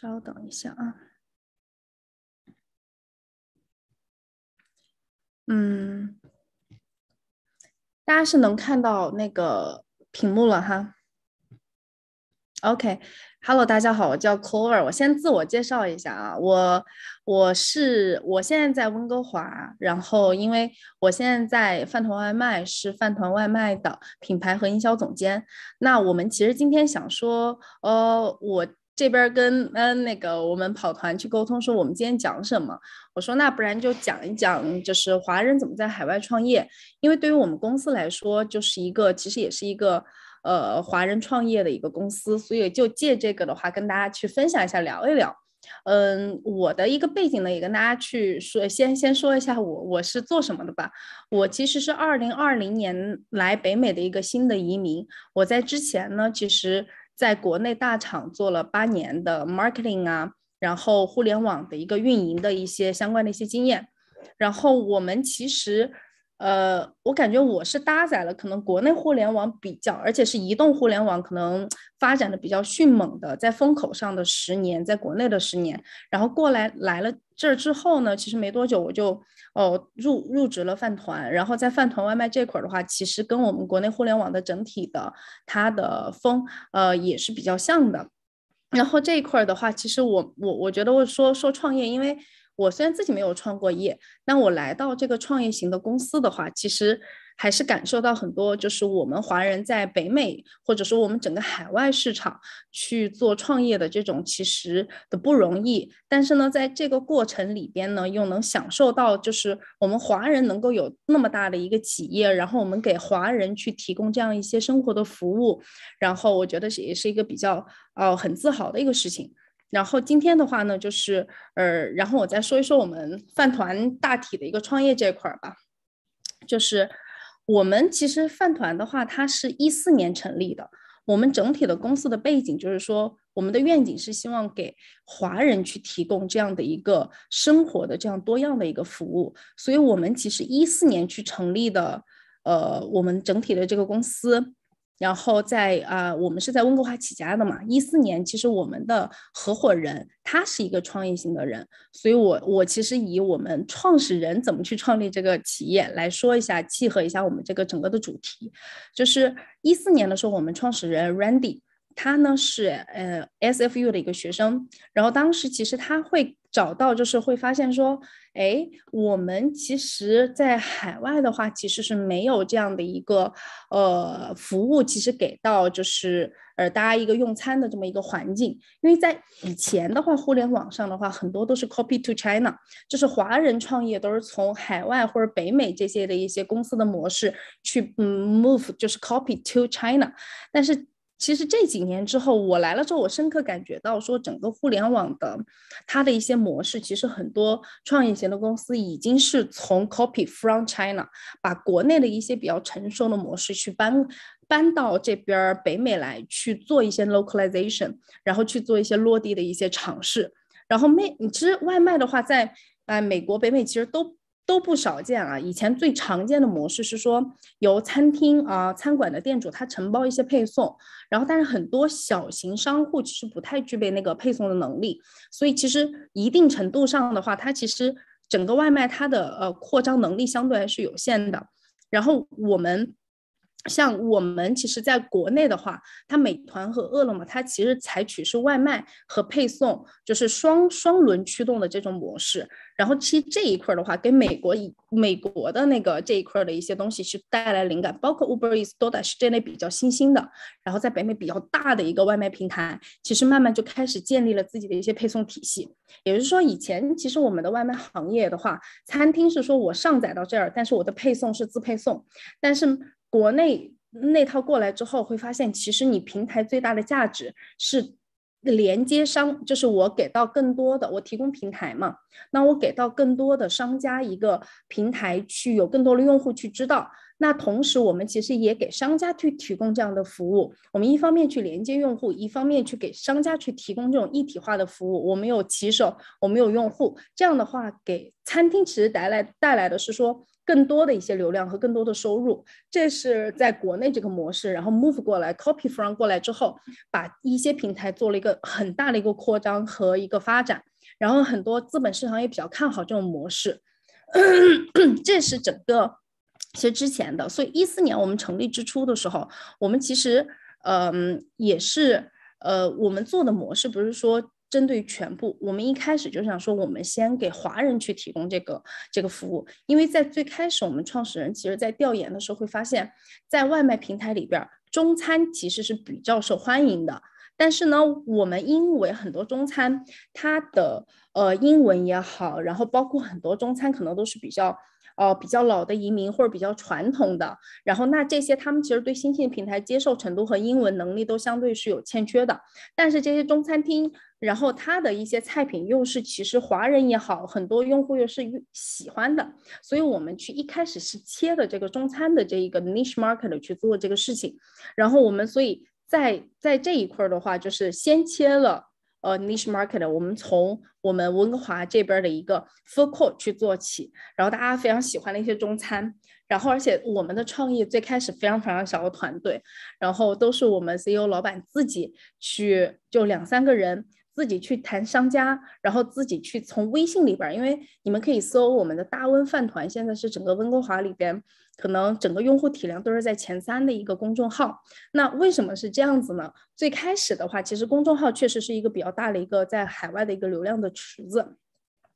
稍等一下啊，嗯，大家是能看到那个屏幕了哈。OK，Hello，大家好，我叫 c o r e 我先自我介绍一下啊，我我是我现在在温哥华，然后因为我现在在饭团外卖是饭团外卖的品牌和营销总监。那我们其实今天想说，呃，我。这边跟嗯那个我们跑团去沟通，说我们今天讲什么？我说那不然就讲一讲，就是华人怎么在海外创业。因为对于我们公司来说，就是一个其实也是一个呃华人创业的一个公司，所以就借这个的话，跟大家去分享一下，聊一聊。嗯，我的一个背景呢，也跟大家去说，先先说一下我我是做什么的吧。我其实是二零二零年来北美的一个新的移民。我在之前呢，其实。在国内大厂做了八年的 marketing 啊，然后互联网的一个运营的一些相关的一些经验，然后我们其实。呃，我感觉我是搭载了可能国内互联网比较，而且是移动互联网可能发展的比较迅猛的，在风口上的十年，在国内的十年，然后过来来了这儿之后呢，其实没多久我就哦入入职了饭团，然后在饭团外卖这块儿的话，其实跟我们国内互联网的整体的它的风呃也是比较像的，然后这一块儿的话，其实我我我觉得我说说创业，因为。我虽然自己没有创过业，但我来到这个创业型的公司的话，其实还是感受到很多，就是我们华人在北美或者说我们整个海外市场去做创业的这种其实的不容易。但是呢，在这个过程里边呢，又能享受到就是我们华人能够有那么大的一个企业，然后我们给华人去提供这样一些生活的服务，然后我觉得是也是一个比较哦很自豪的一个事情。然后今天的话呢，就是，呃，然后我再说一说我们饭团大体的一个创业这块儿吧，就是我们其实饭团的话，它是一四年成立的。我们整体的公司的背景就是说，我们的愿景是希望给华人去提供这样的一个生活的这样多样的一个服务，所以我们其实一四年去成立的，呃，我们整体的这个公司。然后在啊，我们是在温哥华起家的嘛。一四年，其实我们的合伙人他是一个创业型的人，所以，我我其实以我们创始人怎么去创立这个企业来说一下，契合一下我们这个整个的主题，就是一四年的时候，我们创始人 Randy。他呢是呃 SFU 的一个学生，然后当时其实他会找到，就是会发现说，哎，我们其实，在海外的话，其实是没有这样的一个呃服务，其实给到就是呃大家一个用餐的这么一个环境，因为在以前的话，互联网上的话，很多都是 copy to China，就是华人创业都是从海外或者北美这些的一些公司的模式去 move，就是 copy to China，但是。其实这几年之后，我来了之后，我深刻感觉到说，整个互联网的它的一些模式，其实很多创业型的公司已经是从 copy from China，把国内的一些比较成熟的模式去搬搬到这边北美来去做一些 localization，然后去做一些落地的一些尝试。然后美你其实外卖的话，在呃美国北美其实都。都不少见啊！以前最常见的模式是说由餐厅啊餐馆的店主他承包一些配送，然后但是很多小型商户其实不太具备那个配送的能力，所以其实一定程度上的话，它其实整个外卖它的呃扩张能力相对还是有限的。然后我们像我们其实在国内的话，它美团和饿了么它其实采取是外卖和配送就是双双轮驱动的这种模式。然后其实这一块的话，给美国以美国的那个这一块的一些东西去带来灵感，包括 Uber Eats、DoorDash 这类比较新兴的，然后在北美比较大的一个外卖平台，其实慢慢就开始建立了自己的一些配送体系。也就是说，以前其实我们的外卖行业的话，餐厅是说我上载到这儿，但是我的配送是自配送。但是国内那套过来之后，会发现其实你平台最大的价值是。连接商就是我给到更多的，我提供平台嘛，那我给到更多的商家一个平台去，有更多的用户去知道。那同时我们其实也给商家去提供这样的服务，我们一方面去连接用户，一方面去给商家去提供这种一体化的服务。我们有骑手，我们有用户，这样的话给餐厅其实带来带来的是说。更多的一些流量和更多的收入，这是在国内这个模式，然后 move 过来，copy from 过来之后，把一些平台做了一个很大的一个扩张和一个发展，然后很多资本市场也比较看好这种模式，这是整个其实之前的，所以一四年我们成立之初的时候，我们其实嗯也是呃我们做的模式不是说。针对全部，我们一开始就想说，我们先给华人去提供这个这个服务，因为在最开始，我们创始人其实在调研的时候会发现，在外卖平台里边，中餐其实是比较受欢迎的。但是呢，我们因为很多中餐，它的呃英文也好，然后包括很多中餐可能都是比较。哦，比较老的移民或者比较传统的，然后那这些他们其实对新兴平台接受程度和英文能力都相对是有欠缺的。但是这些中餐厅，然后它的一些菜品又是其实华人也好，很多用户又是喜欢的。所以我们去一开始是切的这个中餐的这一个 niche market 去做这个事情。然后我们所以在在这一块的话，就是先切了。呃，niche market，我们从我们温哥华这边的一个 f u o d court 去做起，然后大家非常喜欢的一些中餐，然后而且我们的创业最开始非常非常小的团队，然后都是我们 CEO 老板自己去，就两三个人。自己去谈商家，然后自己去从微信里边，因为你们可以搜我们的大温饭团，现在是整个温哥华里边，可能整个用户体量都是在前三的一个公众号。那为什么是这样子呢？最开始的话，其实公众号确实是一个比较大的一个在海外的一个流量的池子，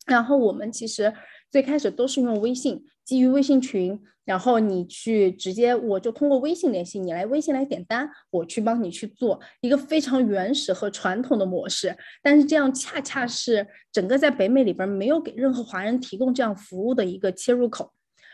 然后我们其实最开始都是用微信。基于微信群，然后你去直接，我就通过微信联系你来微信来点单，我去帮你去做一个非常原始和传统的模式。但是这样恰恰是整个在北美里边没有给任何华人提供这样服务的一个切入口。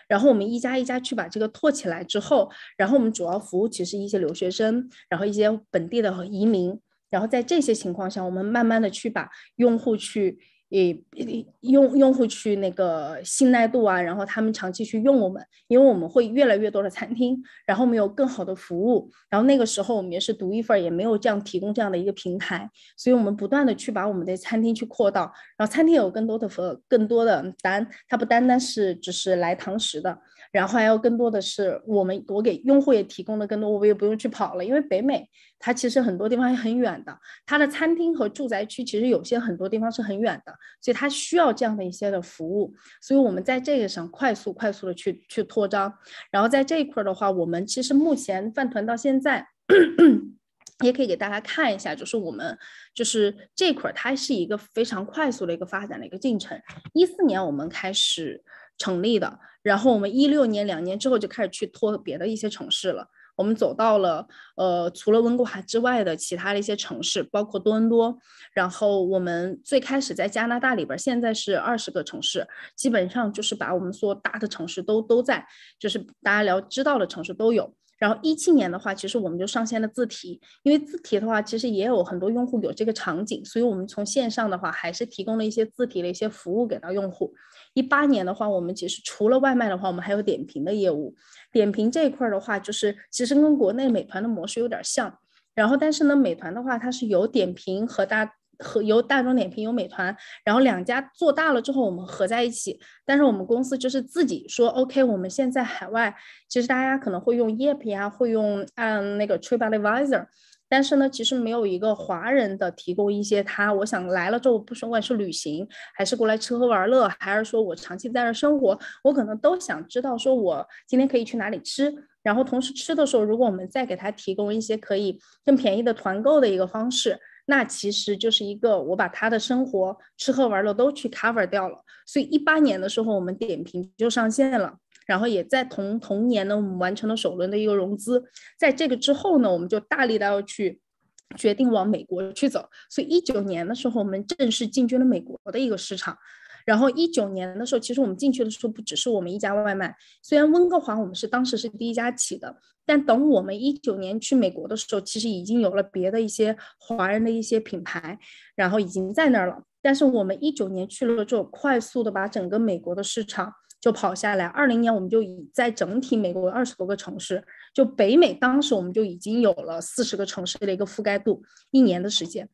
然后我们一家一家去把这个拓起来之后，然后我们主要服务其实一些留学生，然后一些本地的移民。然后在这些情况下，我们慢慢的去把用户去。以用用户去那个信赖度啊，然后他们长期去用我们，因为我们会越来越多的餐厅，然后我们有更好的服务，然后那个时候我们也是独一份儿，也没有这样提供这样的一个平台，所以我们不断的去把我们的餐厅去扩大，然后餐厅有更多的服更多的单，它不单单是只是来堂食的。然后还有更多的是我们，我给用户也提供的更多，我们也不用去跑了，因为北美它其实很多地方也很远的，它的餐厅和住宅区其实有些很多地方是很远的，所以它需要这样的一些的服务，所以我们在这个上快速快速的去去拓张，然后在这一块的话，我们其实目前饭团到现在，也可以给大家看一下，就是我们就是这块它是一个非常快速的一个发展的一个进程，一四年我们开始。成立的，然后我们一六年两年之后就开始去拓别的一些城市了。我们走到了，呃，除了温哥华之外的其他的一些城市，包括多伦多。然后我们最开始在加拿大里边，现在是二十个城市，基本上就是把我们所大的城市都都在，就是大家了知道的城市都有。然后一七年的话，其实我们就上线了自提，因为自提的话，其实也有很多用户有这个场景，所以我们从线上的话，还是提供了一些自提的一些服务给到用户。一八年的话，我们其实除了外卖的话，我们还有点评的业务。点评这一块的话，就是其实跟国内美团的模式有点像，然后但是呢，美团的话，它是有点评和大和由大众点评、由美团，然后两家做大了之后，我们合在一起。但是我们公司就是自己说 OK，我们现在海外其实大家可能会用 YP e 啊，会用嗯那个 TripAdvisor，但是呢，其实没有一个华人的提供一些他我想来了之后，不管是旅行，还是过来吃喝玩乐，还是说我长期在这生活，我可能都想知道说我今天可以去哪里吃。然后同时吃的时候，如果我们再给他提供一些可以更便宜的团购的一个方式。那其实就是一个我把他的生活吃喝玩乐都去 cover 掉了，所以一八年的时候我们点评就上线了，然后也在同同年呢，我们完成了首轮的一个融资，在这个之后呢，我们就大力的要去决定往美国去走，所以一九年的时候我们正式进军了美国的一个市场。然后一九年的时候，其实我们进去的时候不只是我们一家外卖。虽然温哥华我们是当时是第一家起的，但等我们一九年去美国的时候，其实已经有了别的一些华人的一些品牌，然后已经在那儿了。但是我们一九年去了之后，快速的把整个美国的市场就跑下来。二零年我们就已在整体美国二十多个城市，就北美当时我们就已经有了四十个城市的一个覆盖度，一年的时间。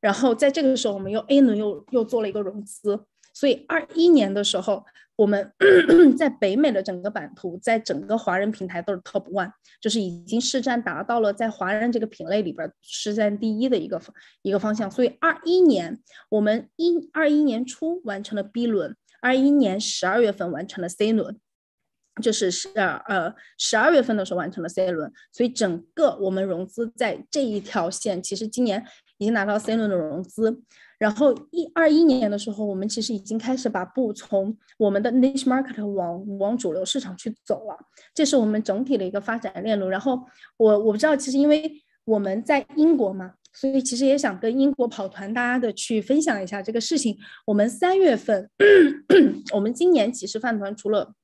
然后在这个时候，我们又 A 轮又又做了一个融资。所以二一年的时候，我们 在北美的整个版图，在整个华人平台都是 Top One，就是已经市占达到了在华人这个品类里边市占第一的一个一个方向。所以二一年，我们一二一年初完成了 B 轮，二一年十二月份完成了 C 轮，就是十呃十二月份的时候完成了 C 轮。所以整个我们融资在这一条线，其实今年已经拿到 C 轮的融资。然后一二一年的时候，我们其实已经开始把布从我们的 niche market 往往主流市场去走了，这是我们整体的一个发展链路。然后我我不知道，其实因为我们在英国嘛，所以其实也想跟英国跑团大家的去分享一下这个事情。我们三月份，我们今年其实饭团除了。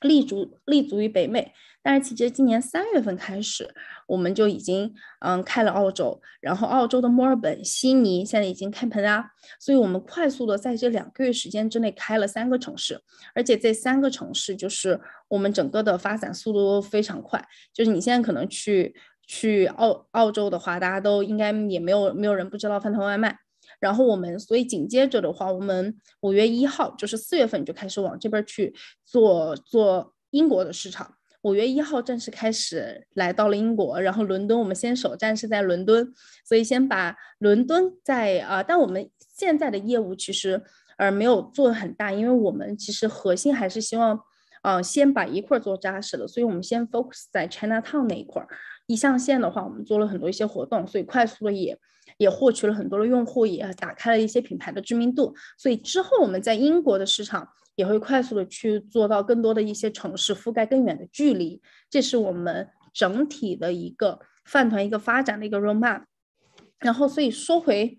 立足立足于北美，但是其实今年三月份开始，我们就已经嗯开了澳洲，然后澳洲的墨尔本、悉尼现在已经开盆啦，所以我们快速的在这两个月时间之内开了三个城市，而且这三个城市就是我们整个的发展速度都非常快，就是你现在可能去去澳澳洲的话，大家都应该也没有没有人不知道饭团外卖。然后我们，所以紧接着的话，我们五月一号就是四月份就开始往这边去做做英国的市场。五月一号正式开始来到了英国，然后伦敦我们先首站是在伦敦，所以先把伦敦在啊，但我们现在的业务其实呃没有做的很大，因为我们其实核心还是希望，呃先把一块做扎实的，所以我们先 focus 在 China Town 那一块。一上线的话，我们做了很多一些活动，所以快速的也。也获取了很多的用户，也打开了一些品牌的知名度，所以之后我们在英国的市场也会快速的去做到更多的一些城市覆盖、更远的距离，这是我们整体的一个饭团一个发展的一个 roadmap。然后，所以说回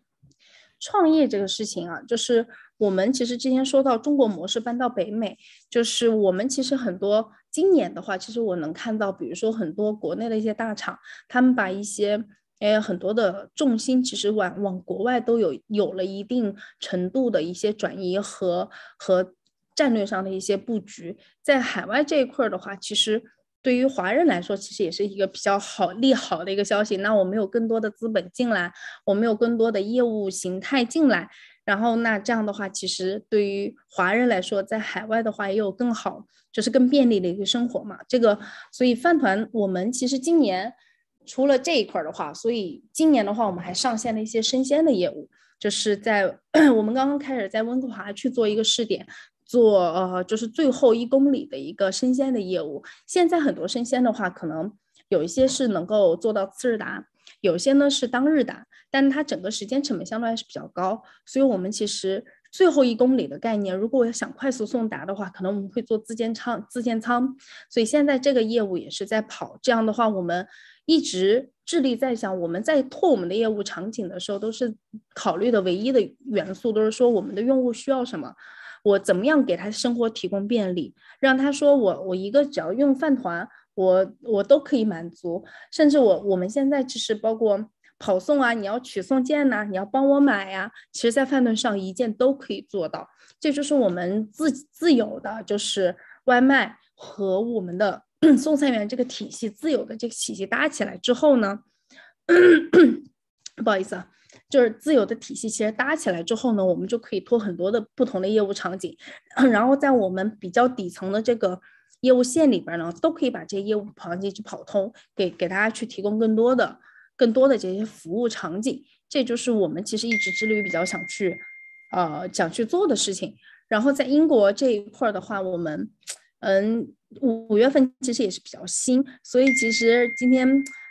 创业这个事情啊，就是我们其实之前说到中国模式搬到北美，就是我们其实很多今年的话，其实我能看到，比如说很多国内的一些大厂，他们把一些。也有很多的重心，其实往往国外都有有了一定程度的一些转移和和战略上的一些布局。在海外这一块儿的话，其实对于华人来说，其实也是一个比较好利好的一个消息。那我们有更多的资本进来，我们有更多的业务形态进来，然后那这样的话，其实对于华人来说，在海外的话也有更好，就是更便利的一个生活嘛。这个，所以饭团，我们其实今年。除了这一块的话，所以今年的话，我们还上线了一些生鲜的业务，就是在 我们刚刚开始在温哥华去做一个试点，做呃就是最后一公里的一个生鲜的业务。现在很多生鲜的话，可能有一些是能够做到次日达，有些呢是当日达，但它整个时间成本相对还是比较高。所以我们其实最后一公里的概念，如果要想快速送达的话，可能我们会做自建仓，自建仓。所以现在这个业务也是在跑，这样的话我们。一直致力在想，我们在拓我们的业务场景的时候，都是考虑的唯一的元素，都是说我们的用户需要什么，我怎么样给他生活提供便利，让他说我我一个只要用饭团，我我都可以满足，甚至我我们现在其实包括跑送啊，你要取送件呐，你要帮我买呀，其实在饭团上一件都可以做到，这就是我们自自有的就是外卖和我们的。送餐员这个体系自有的这个体系搭起来之后呢，不好意思啊，就是自有的体系其实搭起来之后呢，我们就可以拖很多的不同的业务场景，然后在我们比较底层的这个业务线里边呢，都可以把这些业务场景去跑通，给给大家去提供更多的、更多的这些服务场景。这就是我们其实一直致力于比较想去，呃，想去做的事情。然后在英国这一块的话，我们，嗯。五月份其实也是比较新，所以其实今天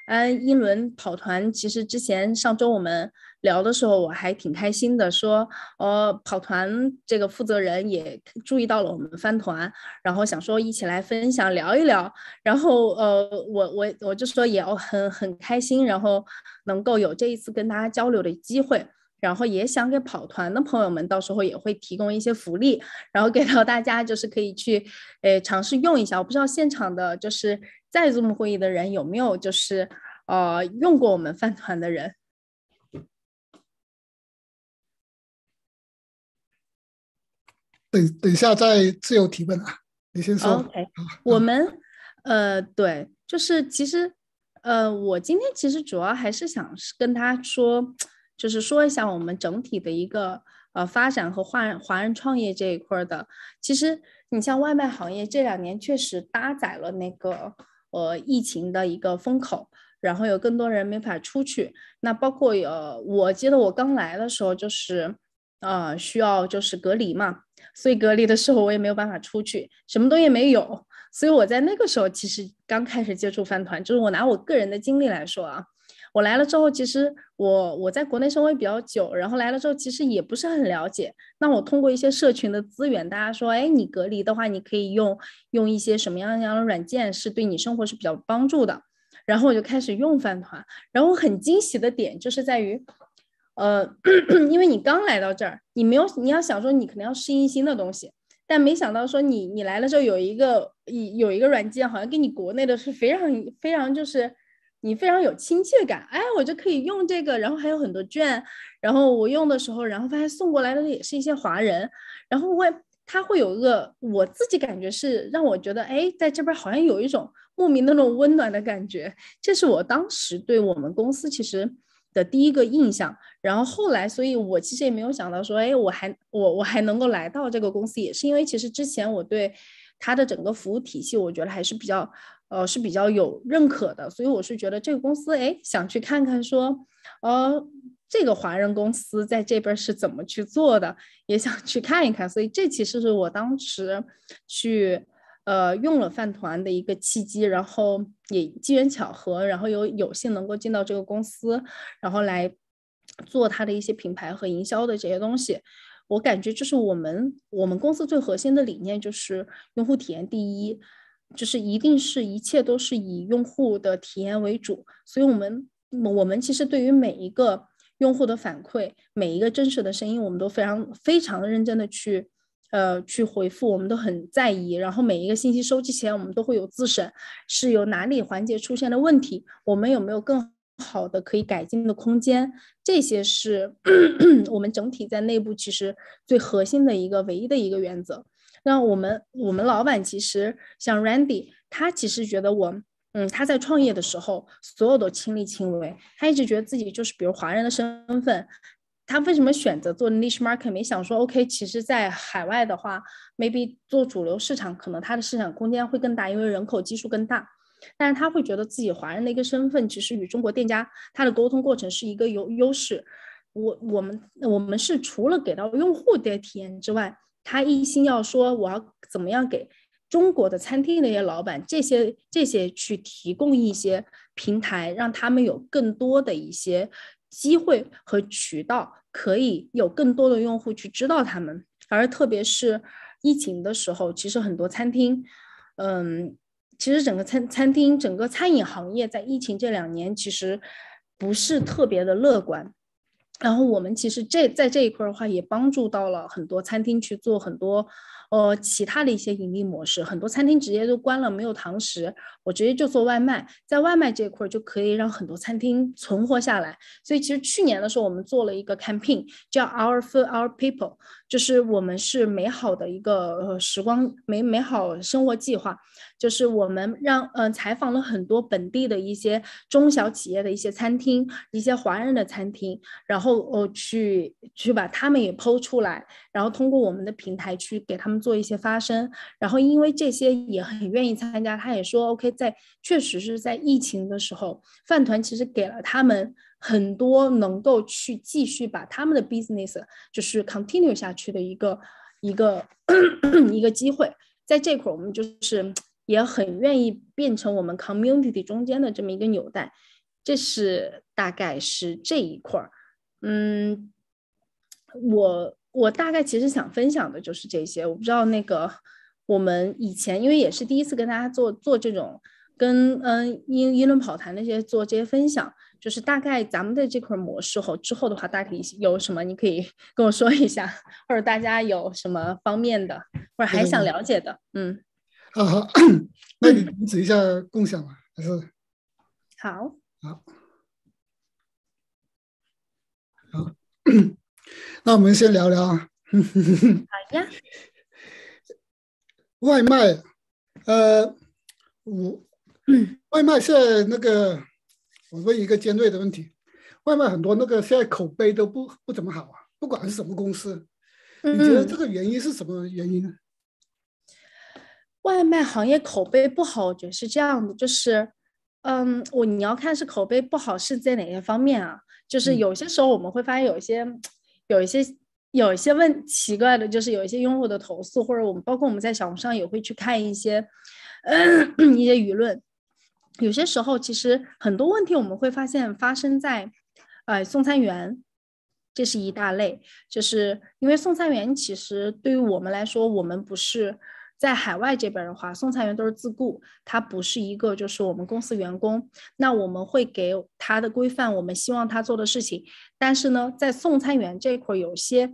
安英伦跑团，其实之前上周我们聊的时候，我还挺开心的，说呃，跑团这个负责人也注意到了我们翻团，然后想说一起来分享聊一聊，然后呃我我我就说也要很很开心，然后能够有这一次跟大家交流的机会。然后也想给跑团的朋友们，到时候也会提供一些福利，然后给到大家，就是可以去，呃，尝试用一下。我不知道现场的就是在 Zoom 会议的人有没有就是，呃，用过我们饭团的人。等等一下再自由提问啊，你先说。OK，我们，呃，对，就是其实，呃，我今天其实主要还是想跟他说。就是说一下我们整体的一个呃发展和华华人创业这一块的，其实你像外卖行业这两年确实搭载了那个呃疫情的一个风口，然后有更多人没法出去。那包括有，我记得我刚来的时候就是啊需要就是隔离嘛，所以隔离的时候我也没有办法出去，什么东西没有。所以我在那个时候其实刚开始接触饭团，就是我拿我个人的经历来说啊。我来了之后，其实我我在国内生活也比较久，然后来了之后其实也不是很了解。那我通过一些社群的资源，大家说，哎，你隔离的话，你可以用用一些什么样样的软件是对你生活是比较帮助的。然后我就开始用饭团，然后很惊喜的点就是在于，呃，因为你刚来到这儿，你没有你要想说你可能要适应新的东西，但没想到说你你来了之后有一个有一个软件好像跟你国内的是非常非常就是。你非常有亲切感，哎，我就可以用这个，然后还有很多券，然后我用的时候，然后发现送过来的也是一些华人，然后我他会有一个我自己感觉是让我觉得，哎，在这边好像有一种莫名的那种温暖的感觉，这是我当时对我们公司其实的第一个印象。然后后来，所以我其实也没有想到说，哎，我还我我还能够来到这个公司，也是因为其实之前我对他的整个服务体系，我觉得还是比较。呃，是比较有认可的，所以我是觉得这个公司，哎，想去看看，说，呃，这个华人公司在这边是怎么去做的，也想去看一看。所以这其实是我当时去，呃，用了饭团的一个契机，然后也机缘巧合，然后有有幸能够进到这个公司，然后来做它的一些品牌和营销的这些东西。我感觉这是我们我们公司最核心的理念，就是用户体验第一。就是一定是一切都是以用户的体验为主，所以我们我们其实对于每一个用户的反馈，每一个真实的声音，我们都非常非常认真的去呃去回复，我们都很在意。然后每一个信息收集前，我们都会有自审，是有哪里环节出现了问题，我们有没有更好的可以改进的空间，这些是 我们整体在内部其实最核心的一个唯一的一个原则。那我们，我们老板其实像 Randy，他其实觉得我，嗯，他在创业的时候，所有都亲力亲为。他一直觉得自己就是，比如华人的身份，他为什么选择做 niche market？没想说 OK，其实，在海外的话，maybe 做主流市场，可能他的市场空间会更大，因为人口基数更大。但是他会觉得自己华人的一个身份，其实与中国店家他的沟通过程是一个有优势。我我们我们是除了给到用户的体验之外。他一心要说，我要怎么样给中国的餐厅那些老板，这些这些去提供一些平台，让他们有更多的一些机会和渠道，可以有更多的用户去知道他们。而特别是疫情的时候，其实很多餐厅，嗯，其实整个餐餐厅整个餐饮行业在疫情这两年，其实不是特别的乐观。然后我们其实这在这一块儿的话，也帮助到了很多餐厅去做很多，呃，其他的一些盈利模式。很多餐厅直接就关了，没有堂食，我直接就做外卖，在外卖这一块儿就可以让很多餐厅存活下来。所以其实去年的时候，我们做了一个 campaign，叫 Our Food Our People。就是我们是美好的一个呃、时光，美美好生活计划。就是我们让嗯采访了很多本地的一些中小企业的一些餐厅，一些华人的餐厅，然后哦去去把他们也剖出来，然后通过我们的平台去给他们做一些发声。然后因为这些也很愿意参加，他也说 OK，在确实是在疫情的时候，饭团其实给了他们。很多能够去继续把他们的 business 就是 continue 下去的一个一个一个机会，在这块儿我们就是也很愿意变成我们 community 中间的这么一个纽带，这是大概是这一块儿。嗯，我我大概其实想分享的就是这些，我不知道那个我们以前因为也是第一次跟大家做做这种跟嗯英英伦跑团那些做这些分享。就是大概咱们的这块模式后，之后的话，大家可以有什么，你可以 跟我说一下，或者大家有什么方面的，或者还想了解的，嗯。好好，那你你指一下共享吧，还是？好。好。好。那我们先聊聊啊。好呀。外卖，呃，我，外卖在那个。我问一个尖锐的问题：外卖很多那个现在口碑都不不怎么好啊，不管是什么公司，你觉得这个原因是什么原因？外卖行业口碑不好，我觉得是这样的，就是，嗯，我你要看是口碑不好是在哪些方面啊？就是有些时候我们会发现有一些有一些有一些问奇怪的，就是有一些用户的投诉，或者我们包括我们在小红书上也会去看一些，一些舆论。有些时候，其实很多问题我们会发现发生在，呃，送餐员，这是一大类，就是因为送餐员其实对于我们来说，我们不是在海外这边的话，送餐员都是自雇，他不是一个就是我们公司员工，那我们会给他的规范，我们希望他做的事情，但是呢，在送餐员这块儿有些，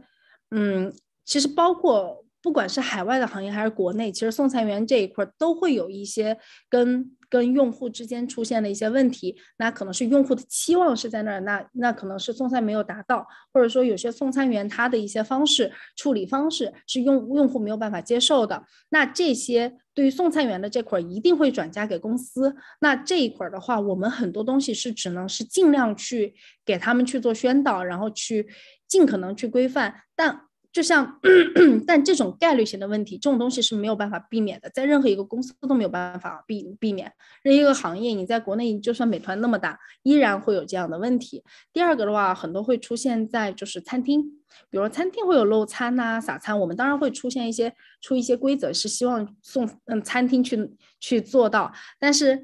嗯，其实包括不管是海外的行业还是国内，其实送餐员这一块都会有一些跟。跟用户之间出现的一些问题，那可能是用户的期望是在那儿，那那可能是送餐没有达到，或者说有些送餐员他的一些方式处理方式是用用户没有办法接受的，那这些对于送餐员的这块儿一定会转嫁给公司，那这一块儿的话，我们很多东西是只能是尽量去给他们去做宣导，然后去尽可能去规范，但。就像，但这种概率型的问题，这种东西是没有办法避免的，在任何一个公司都没有办法避避免，任一个行业，你在国内就算美团那么大，依然会有这样的问题。第二个的话，很多会出现在就是餐厅，比如餐厅会有漏餐呐、撒餐，我们当然会出现一些出一些规则，是希望送嗯餐厅去去做到，但是。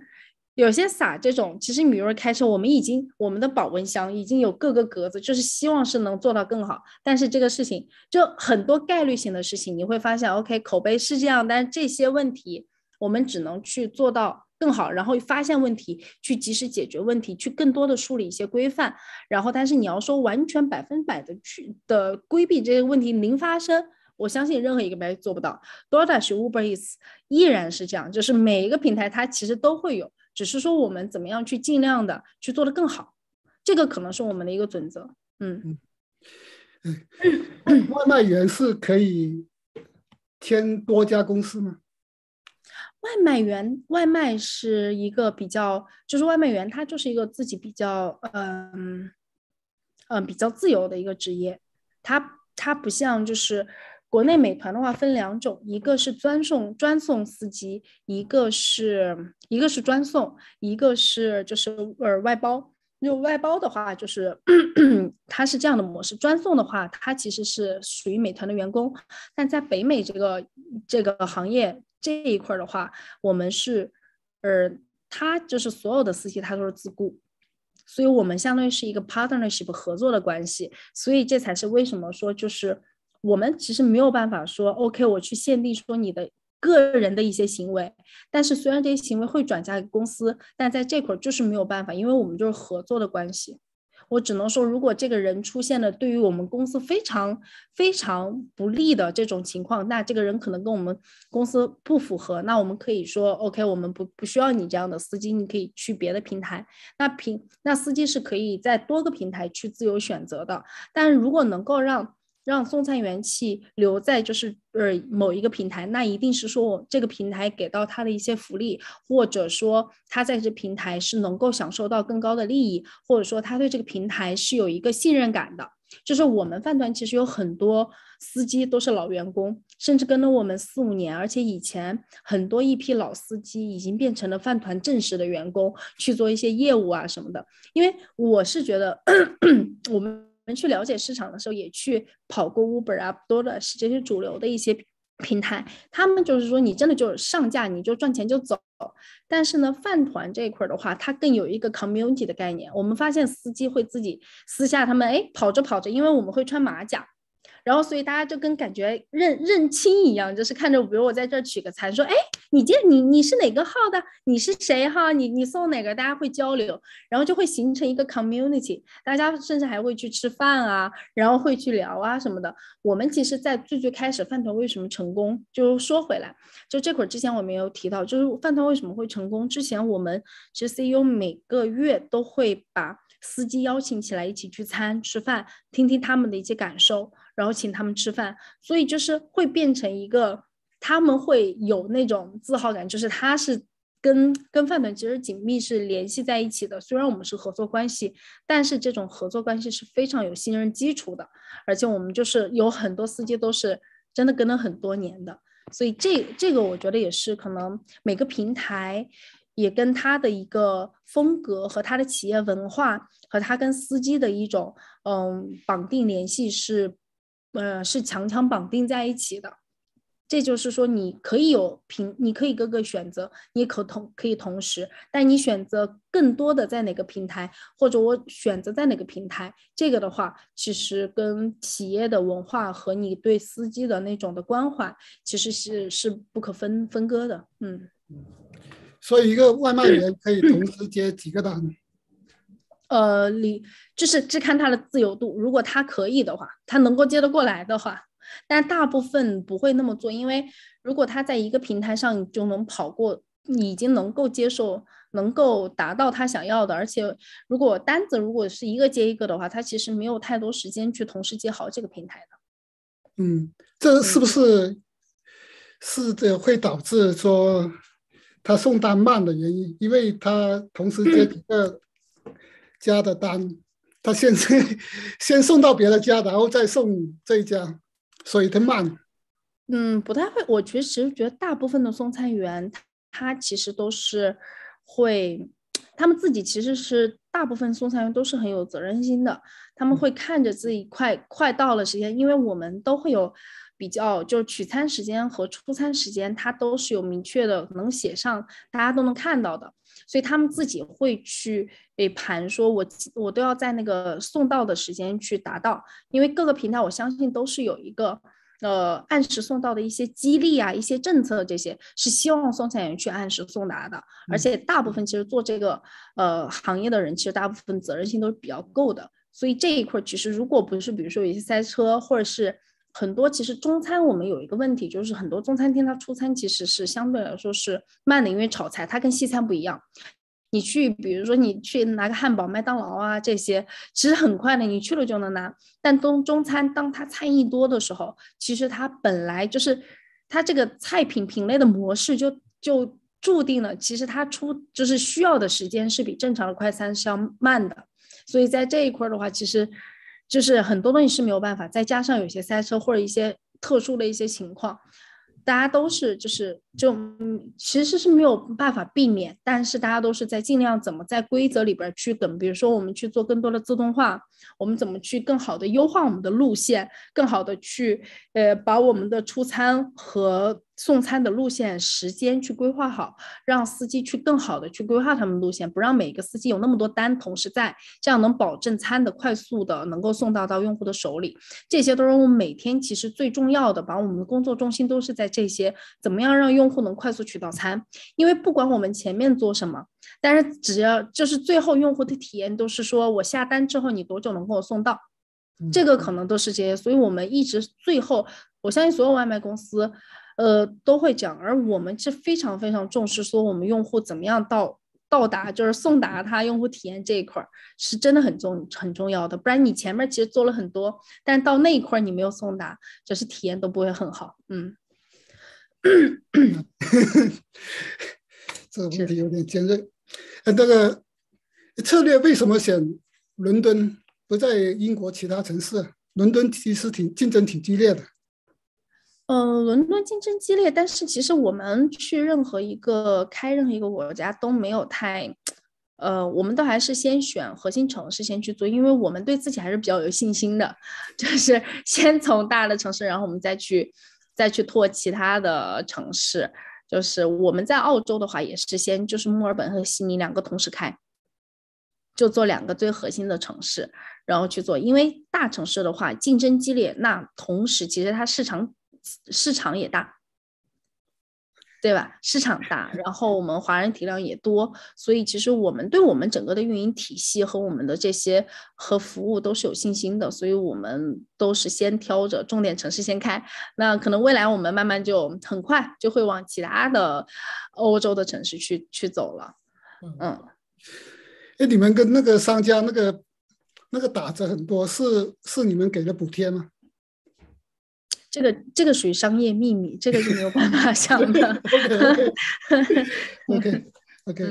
有些撒这种，其实米瑞开车，我们已经我们的保温箱已经有各个格子，就是希望是能做到更好。但是这个事情就很多概率性的事情，你会发现，OK，口碑是这样，但是这些问题我们只能去做到更好，然后发现问题，去及时解决问题，去更多的梳理一些规范。然后，但是你要说完全百分百的去的规避这些问题零发生，我相信任何一个平台做不到。d o r d a s h u b e r u b is 依然是这样，就是每一个平台它其实都会有。只是说我们怎么样去尽量的去做的更好，这个可能是我们的一个准则。嗯嗯，外卖员是可以签多家公司吗？外卖员，外卖是一个比较，就是外卖员他就是一个自己比较，嗯嗯，比较自由的一个职业，他他不像就是。国内美团的话分两种，一个是专送专送司机，一个是一个是专送，一个是就是呃外包。就外包的话，就是 它是这样的模式。专送的话，它其实是属于美团的员工。但在北美这个这个行业这一块儿的话，我们是呃，他就是所有的司机他都是自雇，所以我们相当于是一个 partnership 合作的关系。所以这才是为什么说就是。我们其实没有办法说，OK，我去限定说你的个人的一些行为，但是虽然这些行为会转嫁给公司，但在这块儿就是没有办法，因为我们就是合作的关系。我只能说，如果这个人出现了对于我们公司非常非常不利的这种情况，那这个人可能跟我们公司不符合，那我们可以说，OK，我们不不需要你这样的司机，你可以去别的平台。那平那司机是可以在多个平台去自由选择的，但如果能够让让送餐员气留在就是呃某一个平台，那一定是说我这个平台给到他的一些福利，或者说他在这平台是能够享受到更高的利益，或者说他对这个平台是有一个信任感的。就是我们饭团其实有很多司机都是老员工，甚至跟了我们四五年，而且以前很多一批老司机已经变成了饭团正式的员工去做一些业务啊什么的。因为我是觉得 我们。去了解市场的时候，也去跑过 Uber 啊，多的是这些主流的一些平台。他们就是说，你真的就是上架，你就赚钱就走。但是呢，饭团这一块的话，它更有一个 community 的概念。我们发现司机会自己私下，他们哎，跑着跑着，因为我们会穿马甲。然后，所以大家就跟感觉认认亲一样，就是看着，比如我在这取个餐，说，哎，你这你你是哪个号的？你是谁哈？你你送哪个？大家会交流，然后就会形成一个 community，大家甚至还会去吃饭啊，然后会去聊啊什么的。我们其实在最最开始饭团为什么成功，就说回来，就这会儿之前我们有提到，就是饭团为什么会成功？之前我们其实 CEO，每个月都会把司机邀请起来一起聚餐吃饭，听听他们的一些感受。然后请他们吃饭，所以就是会变成一个，他们会有那种自豪感，就是他是跟跟饭团其实紧密是联系在一起的。虽然我们是合作关系，但是这种合作关系是非常有信任基础的，而且我们就是有很多司机都是真的跟了很多年的，所以这这个我觉得也是可能每个平台也跟他的一个风格和他的企业文化和他跟司机的一种嗯绑定联系是。嗯，是强强绑定在一起的。这就是说，你可以有平，你可以各个选择，你可同可以同时，但你选择更多的在哪个平台，或者我选择在哪个平台，这个的话，其实跟企业的文化和你对司机的那种的关怀，其实是是不可分分割的。嗯嗯，所以一个外卖员可以同时接几个单？呃，你就是只看他的自由度，如果他可以的话，他能够接得过来的话，但大部分不会那么做，因为如果他在一个平台上就能跑过，已经能够接受，能够达到他想要的，而且如果单子如果是一个接一个的话，他其实没有太多时间去同时接好这个平台的。嗯，这是不是是这会导致说他送单慢的原因？因为他同时接几个。家的单，他现在 先送到别的家，然后再送这一家，所以他慢。嗯，不太会。我其实觉得大部分的送餐员，他其实都是会，他们自己其实是大部分送餐员都是很有责任心的。他们会看着自己快快到了时间，因为我们都会有比较，就是取餐时间和出餐时间，它都是有明确的，能写上，大家都能看到的。所以他们自己会去诶盘，说我我都要在那个送到的时间去达到，因为各个平台我相信都是有一个呃按时送到的一些激励啊，一些政策这些是希望送餐员去按时送达的，而且大部分其实做这个呃行业的人，其实大部分责任心都是比较够的，所以这一块其实如果不是比如说有些塞车或者是。很多其实中餐我们有一个问题，就是很多中餐厅它出餐其实是相对来说是慢的，因为炒菜它跟西餐不一样。你去，比如说你去拿个汉堡、麦当劳啊这些，其实很快的，你去了就能拿。但中中餐当它菜一多的时候，其实它本来就是它这个菜品品类的模式就就注定了，其实它出就是需要的时间是比正常的快餐是要慢的。所以在这一块的话，其实。就是很多东西是没有办法，再加上有些塞车或者一些特殊的一些情况，大家都是就是就其实是没有办法避免，但是大家都是在尽量怎么在规则里边去等，比如说我们去做更多的自动化。我们怎么去更好的优化我们的路线，更好的去呃把我们的出餐和送餐的路线时间去规划好，让司机去更好的去规划他们路线，不让每个司机有那么多单同时在，这样能保证餐的快速的能够送到到用户的手里。这些都是我们每天其实最重要的，把我们的工作重心都是在这些，怎么样让用户能快速取到餐？因为不管我们前面做什么。但是只要就是最后用户的体验都是说我下单之后你多久能给我送到，这个可能都是这些，所以我们一直最后我相信所有外卖公司，呃都会讲，而我们是非常非常重视说我们用户怎么样到到达就是送达他用户体验这一块是真的很重很重要的，不然你前面其实做了很多，但到那一块你没有送达，就是体验都不会很好，嗯。这个问题有点尖锐，呃，那个策略为什么选伦敦，不在英国其他城市？伦敦其实挺竞争挺激烈的。嗯，伦敦竞争激烈，但是其实我们去任何一个开任何一个国家都没有太，呃，我们都还是先选核心城市先去做，因为我们对自己还是比较有信心的，就是先从大的城市，然后我们再去再去拓其他的城市。就是我们在澳洲的话，也是先就是墨尔本和悉尼两个同时开，就做两个最核心的城市，然后去做，因为大城市的话竞争激烈，那同时其实它市场市场也大。对吧？市场大，然后我们华人体量也多，所以其实我们对我们整个的运营体系和我们的这些和服务都是有信心的，所以我们都是先挑着重点城市先开，那可能未来我们慢慢就很快就会往其他的欧洲的城市去去走了。嗯，哎，你们跟那个商家那个那个打折很多，是是你们给的补贴吗？这个这个属于商业秘密，这个是没有办法讲 的。OK OK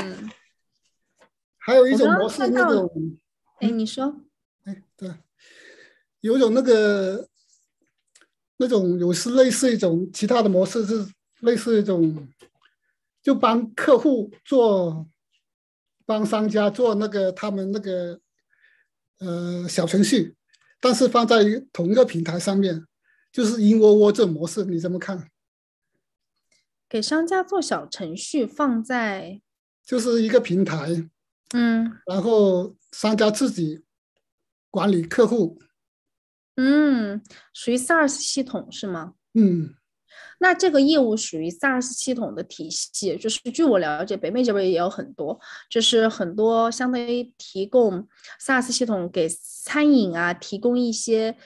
还有一种模式，那种哎，你说哎，对，有种那个那种，有时类似一种其他的模式，是类似一种，就帮客户做，帮商家做那个他们那个呃小程序，但是放在同一个平台上面。就是一窝窝这种模式，你怎么看？给商家做小程序，放在就是一个平台，嗯，然后商家自己管理客户，嗯，属于 SaaS 系统是吗？嗯，那这个业务属于 SaaS 系统的体系，就是据我了解，北美这边也有很多，就是很多相当于提供 SaaS 系统给餐饮啊，提供一些。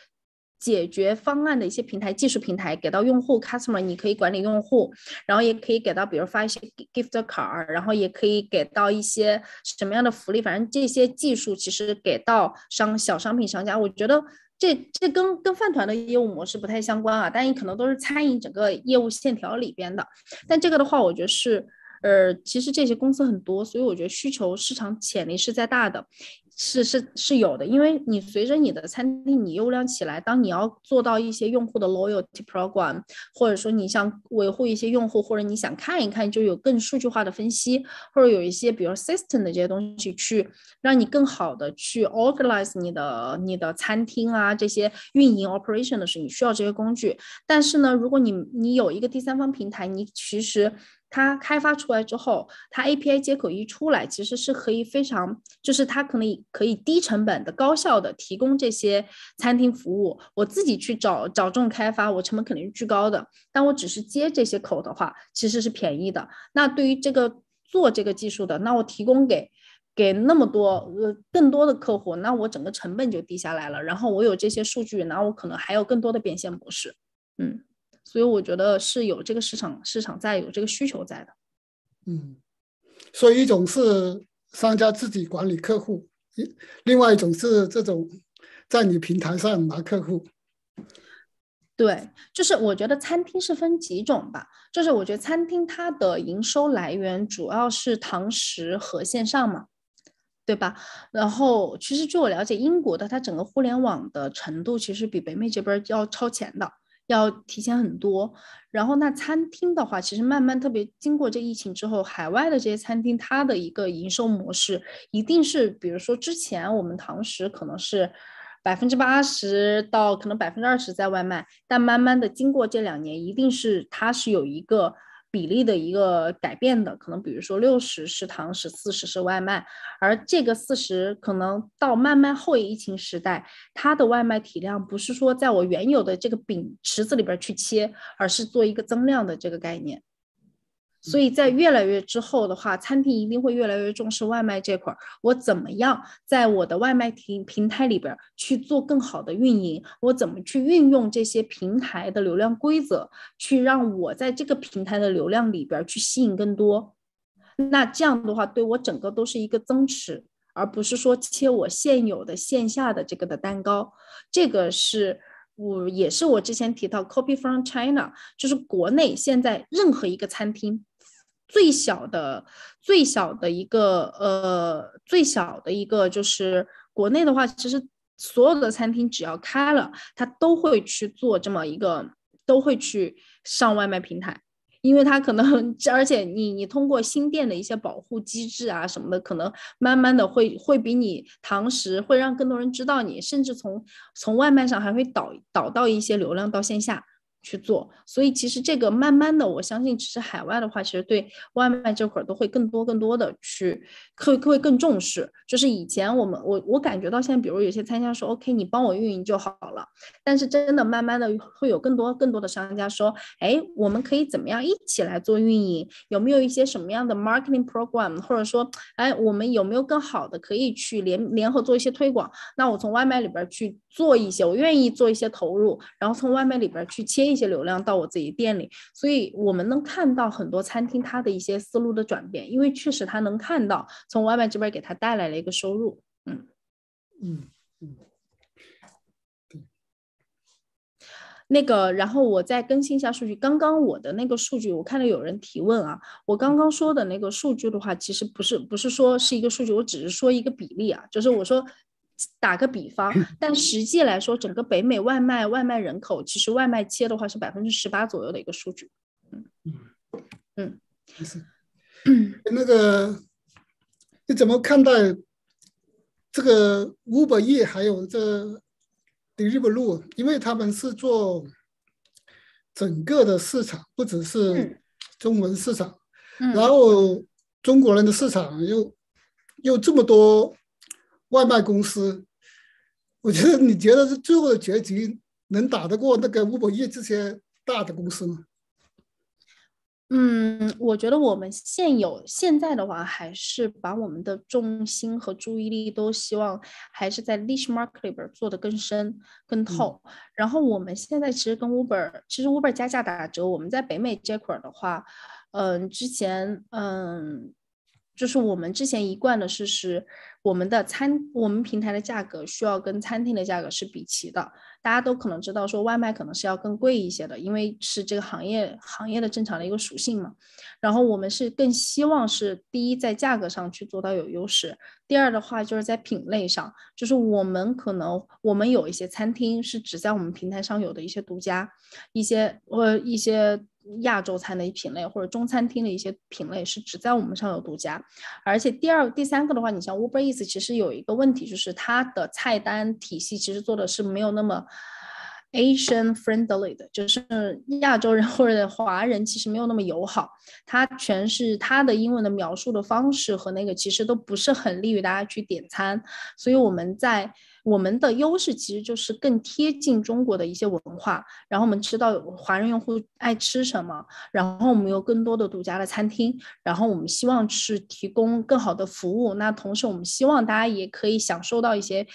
解决方案的一些平台、技术平台给到用户 customer，你可以管理用户，然后也可以给到，比如发一些 gift card，然后也可以给到一些什么样的福利，反正这些技术其实给到商小商品商家，我觉得这这跟跟饭团的业务模式不太相关啊，但也可能都是餐饮整个业务线条里边的。但这个的话，我觉得是，呃，其实这些公司很多，所以我觉得需求市场潜力是在大的。是是是有的，因为你随着你的餐厅你优良起来，当你要做到一些用户的 loyalty program，或者说你想维护一些用户，或者你想看一看就有更数据化的分析，或者有一些比如 system 的这些东西去让你更好的去 organize 你的你的餐厅啊这些运营 operation 的时候，你需要这些工具。但是呢，如果你你有一个第三方平台，你其实。它开发出来之后，它 API 接口一出来，其实是可以非常，就是它可能可以低成本的、高效的提供这些餐厅服务。我自己去找找这种开发，我成本肯定是巨高的。但我只是接这些口的话，其实是便宜的。那对于这个做这个技术的，那我提供给给那么多呃更多的客户，那我整个成本就低下来了。然后我有这些数据，那我可能还有更多的变现模式。嗯。所以我觉得是有这个市场，市场在有这个需求在的，嗯。所以一种是商家自己管理客户，另外一种是这种在你平台上拿客户。对，就是我觉得餐厅是分几种吧，就是我觉得餐厅它的营收来源主要是堂食和线上嘛，对吧？然后其实据我了解，英国的它整个互联网的程度其实比北美这边要超前的。要提前很多，然后那餐厅的话，其实慢慢特别经过这疫情之后，海外的这些餐厅，它的一个营收模式一定是，比如说之前我们堂食可能是百分之八十到可能百分之二十在外卖，但慢慢的经过这两年，一定是它是有一个。比例的一个改变的，可能比如说六十是堂食，四十是外卖，而这个四十可能到慢慢后疫情时代，它的外卖体量不是说在我原有的这个饼池子里边去切，而是做一个增量的这个概念。所以在越来越之后的话，餐厅一定会越来越重视外卖这块儿。我怎么样在我的外卖平平台里边去做更好的运营？我怎么去运用这些平台的流量规则，去让我在这个平台的流量里边去吸引更多？那这样的话，对我整个都是一个增持，而不是说切我现有的线下的这个的蛋糕。这个是，我也是我之前提到 copy from China，就是国内现在任何一个餐厅。最小的，最小的一个，呃，最小的一个就是国内的话，其实所有的餐厅只要开了，它都会去做这么一个，都会去上外卖平台，因为它可能，而且你你通过新店的一些保护机制啊什么的，可能慢慢的会会比你堂食会让更多人知道你，甚至从从外卖上还会导导到一些流量到线下。去做，所以其实这个慢慢的，我相信，其实海外的话，其实对外卖这块儿都会更多更多的去，会会更重视。就是以前我们我我感觉到现在，比如有些餐厅说，OK，你帮我运营就好了。但是真的慢慢的会有更多更多的商家说，哎，我们可以怎么样一起来做运营？有没有一些什么样的 marketing program？或者说，哎，我们有没有更好的可以去联联合做一些推广？那我从外卖里边去。做一些，我愿意做一些投入，然后从外卖里边去切一些流量到我自己店里，所以我们能看到很多餐厅它的一些思路的转变，因为确实他能看到从外卖这边给他带来了一个收入，嗯嗯嗯。那个，然后我再更新一下数据。刚刚我的那个数据，我看到有人提问啊，我刚刚说的那个数据的话，其实不是不是说是一个数据，我只是说一个比例啊，就是我说。打个比方，但实际来说，整个北美外卖外卖人口，其实外卖切的话是百分之十八左右的一个数据。嗯嗯嗯，那个你怎么看待这个五百亿还有这 d e l i v e r 因为他们是做整个的市场，不只是中文市场，然后中国人的市场又又这么多。外卖公司，我觉得你觉得是最后的结局，能打得过那个 Uber 这些大的公司吗？嗯，我觉得我们现有现在的话，还是把我们的重心和注意力都希望还是在 l i s h market 里边做的更深更透。然后我们现在其实跟 Uber，其实 Uber 加价打折，我们在北美这块的话，嗯，之前嗯。就是我们之前一贯的事实，我们的餐我们平台的价格需要跟餐厅的价格是比齐的，大家都可能知道说外卖可能是要更贵一些的，因为是这个行业行业的正常的一个属性嘛。然后我们是更希望是第一在价格上去做到有优势，第二的话就是在品类上，就是我们可能我们有一些餐厅是只在我们平台上有的一些独家，一些呃一些。亚洲餐的一品类，或者中餐厅的一些品类，是只在我们上有独家。而且第二、第三个的话，你像 Uber Eats，其实有一个问题，就是它的菜单体系其实做的是没有那么。Asian friendly 的，就是亚洲人或者华人，其实没有那么友好。它全是它的英文的描述的方式和那个，其实都不是很利于大家去点餐。所以我们在我们的优势其实就是更贴近中国的一些文化。然后我们知道华人用户爱吃什么，然后我们有更多的独家的餐厅，然后我们希望是提供更好的服务。那同时我们希望大家也可以享受到一些。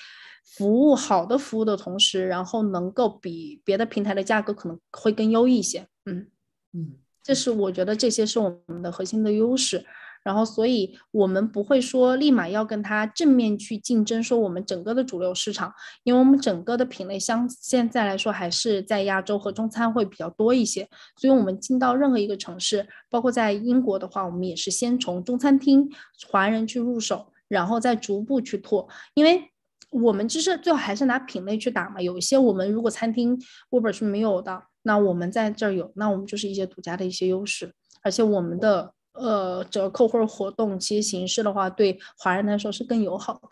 服务好的服务的同时，然后能够比别的平台的价格可能会更优异一些。嗯嗯，这是我觉得这些是我们的核心的优势。然后，所以我们不会说立马要跟他正面去竞争，说我们整个的主流市场，因为我们整个的品类相现在来说还是在亚洲和中餐会比较多一些。所以我们进到任何一个城市，包括在英国的话，我们也是先从中餐厅、华人去入手，然后再逐步去拓，因为。我们就是最好还是拿品类去打嘛。有一些我们如果餐厅这本是没有的，那我们在这儿有，那我们就是一些独家的一些优势。而且我们的呃折扣或者活动，其实形式的话，对华人来说是更友好的。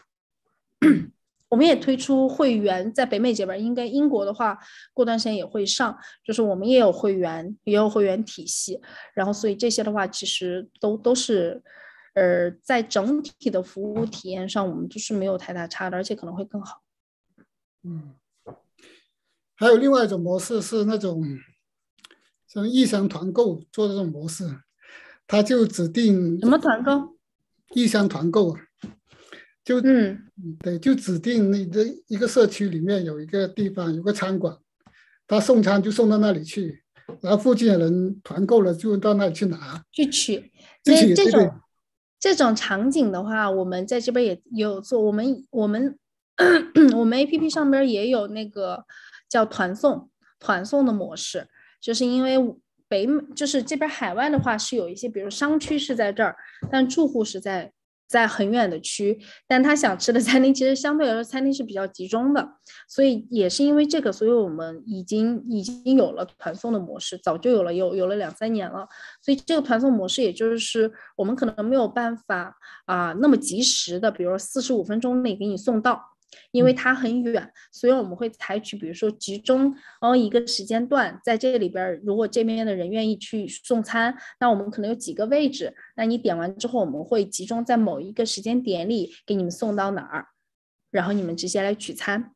我们也推出会员，在北美这边，应该英国的话过段时间也会上，就是我们也有会员，也有会员体系。然后所以这些的话，其实都都是。呃，在整体的服务体验上，我们都是没有太大差的，而且可能会更好。嗯，还有另外一种模式是那种，像异乡团购做这种模式，他就指定什么团购？异乡团购啊，就嗯对，就指定你的一个社区里面有一个地方有个餐馆，他送餐就送到那里去，然后附近的人团购了就到那里去拿去取，这这种。这种场景的话，我们在这边也有做。我们我们 我们 A P P 上边也有那个叫团送团送的模式，就是因为北就是这边海外的话是有一些，比如商区是在这儿，但住户是在。在很远的区，但他想吃的餐厅其实相对来说，餐厅是比较集中的，所以也是因为这个，所以我们已经已经有了团送的模式，早就有了，有有了两三年了。所以这个团送模式，也就是我们可能没有办法啊那么及时的，比如说四十五分钟内给你送到。因为它很远，所以我们会采取比如说集中哦一个时间段在这里边，如果这边的人愿意去送餐，那我们可能有几个位置，那你点完之后，我们会集中在某一个时间点里给你们送到哪儿，然后你们直接来取餐。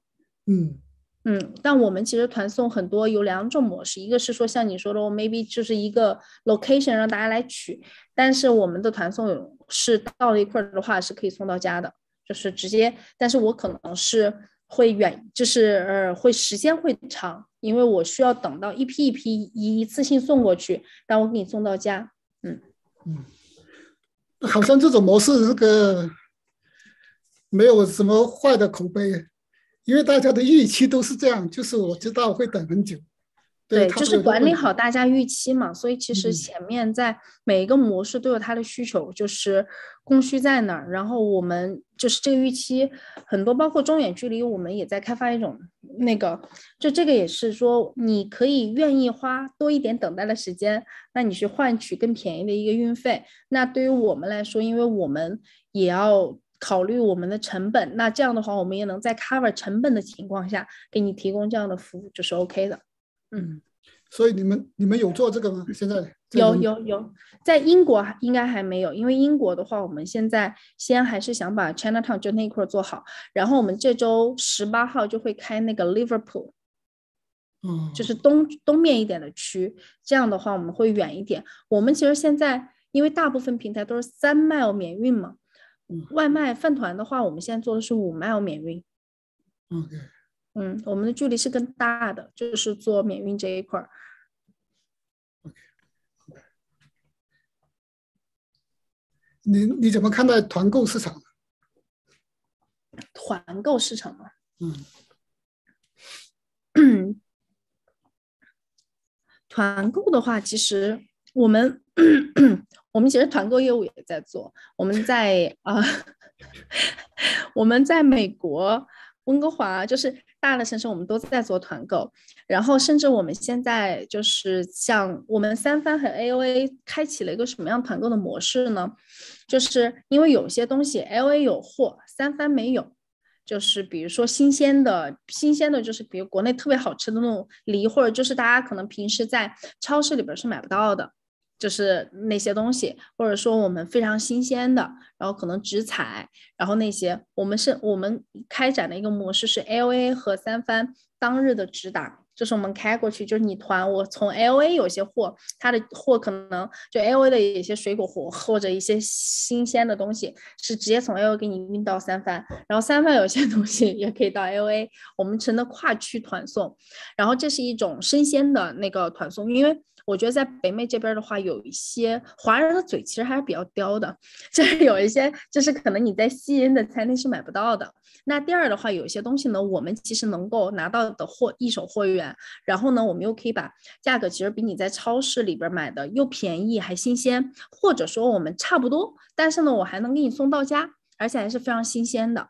嗯嗯，但我们其实团送很多有两种模式，一个是说像你说的，我 maybe 就是一个 location 让大家来取，但是我们的团送是到了一块的话是可以送到家的。就是直接，但是我可能是会远，就是呃会时间会长，因为我需要等到一批一批一一次性送过去，后我给你送到家，嗯嗯，好像这种模式这个没有什么坏的口碑，因为大家的预期都是这样，就是我知道会等很久。对，就是管理好大家预期嘛。所以其实前面在每一个模式都有它的需求，就是供需在哪儿。然后我们就是这个预期很多，包括中远距离，我们也在开发一种那个。就这个也是说，你可以愿意花多一点等待的时间，那你去换取更便宜的一个运费。那对于我们来说，因为我们也要考虑我们的成本，那这样的话，我们也能在 cover 成本的情况下给你提供这样的服务，就是 OK 的。嗯，所以你们你们有做这个吗？现在有有有，在英国应该还没有，因为英国的话，我们现在先还是想把 Chinatown 就那一块做好，然后我们这周十八号就会开那个 Liverpool，嗯，就是东东面一点的区，这样的话我们会远一点。我们其实现在因为大部分平台都是三 mile 免运嘛，外卖饭团的话，我们现在做的是五 mile 免运。OK。嗯，我们的距离是更大的，就是做免运这一块儿。你你怎么看待团购市场？团购市场吗？嗯，团购的话，其实我们 我们其实团购业务也在做，我们在啊，我们在美国。温哥华就是大的城市，我们都在做团购，然后甚至我们现在就是像我们三番和 A O A 开启了一个什么样团购的模式呢？就是因为有些东西 L A 有货，三番没有，就是比如说新鲜的，新鲜的就是比如国内特别好吃的那种梨，或者就是大家可能平时在超市里边是买不到的。就是那些东西，或者说我们非常新鲜的，然后可能直采，然后那些我们是，我们开展的一个模式是 L A 和三番当日的直达，就是我们开过去，就是你团我从 L A 有些货，他的货可能就 L A 的一些水果货或者一些新鲜的东西是直接从 L A 给你运到三番，然后三番有些东西也可以到 L A，我们成的跨区团送，然后这是一种生鲜的那个团送，因为。我觉得在北美这边的话，有一些华人的嘴其实还是比较刁的，就是有一些，就是可能你在西恩的餐厅是买不到的。那第二的话，有一些东西呢，我们其实能够拿到的货一手货源，然后呢，我们又可以把价格其实比你在超市里边买的又便宜还新鲜，或者说我们差不多，但是呢，我还能给你送到家，而且还是非常新鲜的，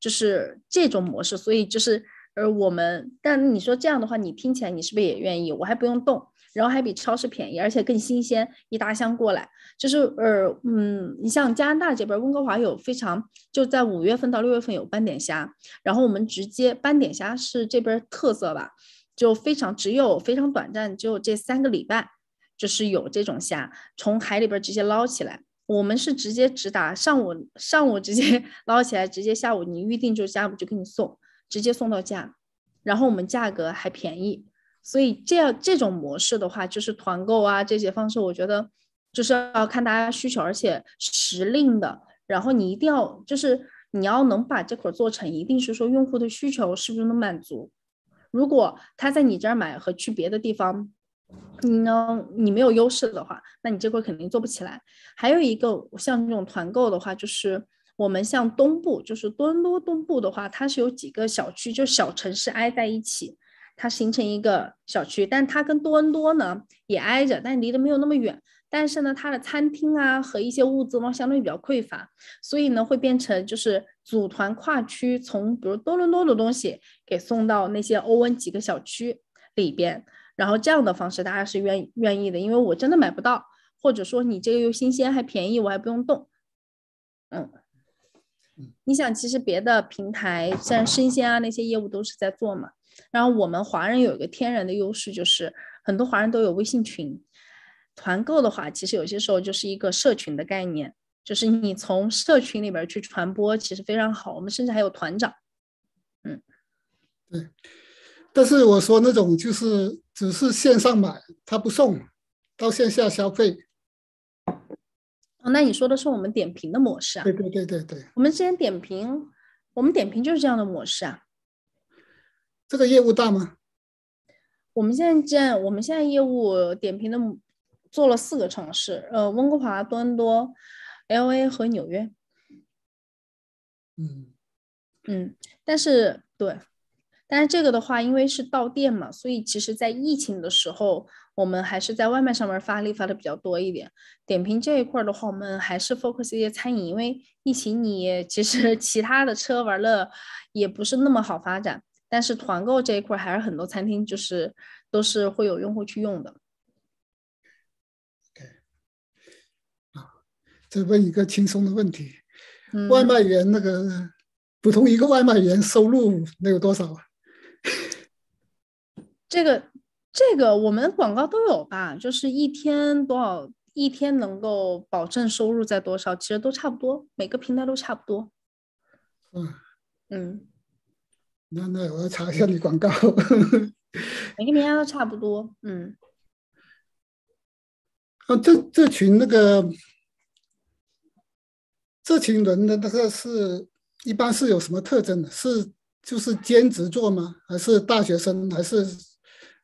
就是这种模式。所以就是，呃，我们，但你说这样的话，你听起来你是不是也愿意？我还不用动。然后还比超市便宜，而且更新鲜，一大箱过来，就是呃，嗯，你像加拿大这边，温哥华有非常就在五月份到六月份有斑点虾，然后我们直接斑点虾是这边特色吧，就非常只有非常短暂，只有这三个礼拜，就是有这种虾从海里边直接捞起来，我们是直接直达上午上午直接 捞起来，直接下午你预定就下午就给你送，直接送到家，然后我们价格还便宜。所以这样这种模式的话，就是团购啊这些方式，我觉得就是要看大家需求，而且时令的。然后你一定要就是你要能把这块做成，一定是说用户的需求是不是能满足。如果他在你这儿买和去别的地方，你呢你没有优势的话，那你这块肯定做不起来。还有一个像这种团购的话，就是我们像东部，就是多伦多东部的话，它是有几个小区，就小城市挨在一起。它形成一个小区，但它跟多伦多呢也挨着，但离得没有那么远。但是呢，它的餐厅啊和一些物资呢相对比较匮乏，所以呢会变成就是组团跨区，从比如多伦多的东西给送到那些欧文几个小区里边。然后这样的方式大家是愿愿意的，因为我真的买不到，或者说你这个又新鲜还便宜，我还不用动。嗯，你想，其实别的平台像生鲜啊那些业务都是在做嘛。然后我们华人有一个天然的优势，就是很多华人都有微信群。团购的话，其实有些时候就是一个社群的概念，就是你从社群里边去传播，其实非常好。我们甚至还有团长，嗯，对。但是我说那种就是只是线上买，他不送到线下消费。哦，那你说的是我们点评的模式啊？对对对对对。我们之前点评，我们点评就是这样的模式啊。这个业务大吗？我们现在现我们现在业务点评的做了四个城市，呃，温哥华、多伦多、L A 和纽约。嗯嗯，但是对，但是这个的话，因为是到店嘛，所以其实在疫情的时候，我们还是在外卖上面发力发的比较多一点。点评这一块的话，我们还是 focus 一些餐饮，因为疫情你其实 其他的车玩乐也不是那么好发展。但是团购这一块还是很多餐厅就是都是会有用户去用的。啊，再问一个轻松的问题，外卖员那个，普通一个外卖员收入能有多少？这个这个我们广告都有吧？就是一天多少？一天能够保证收入在多少？其实都差不多，每个平台都差不多。嗯嗯。那那我要查一下你广告，每个国家都差不多。嗯，啊，这这群那个，这群人的那个是一般是有什么特征的？是就是兼职做吗？还是大学生？还是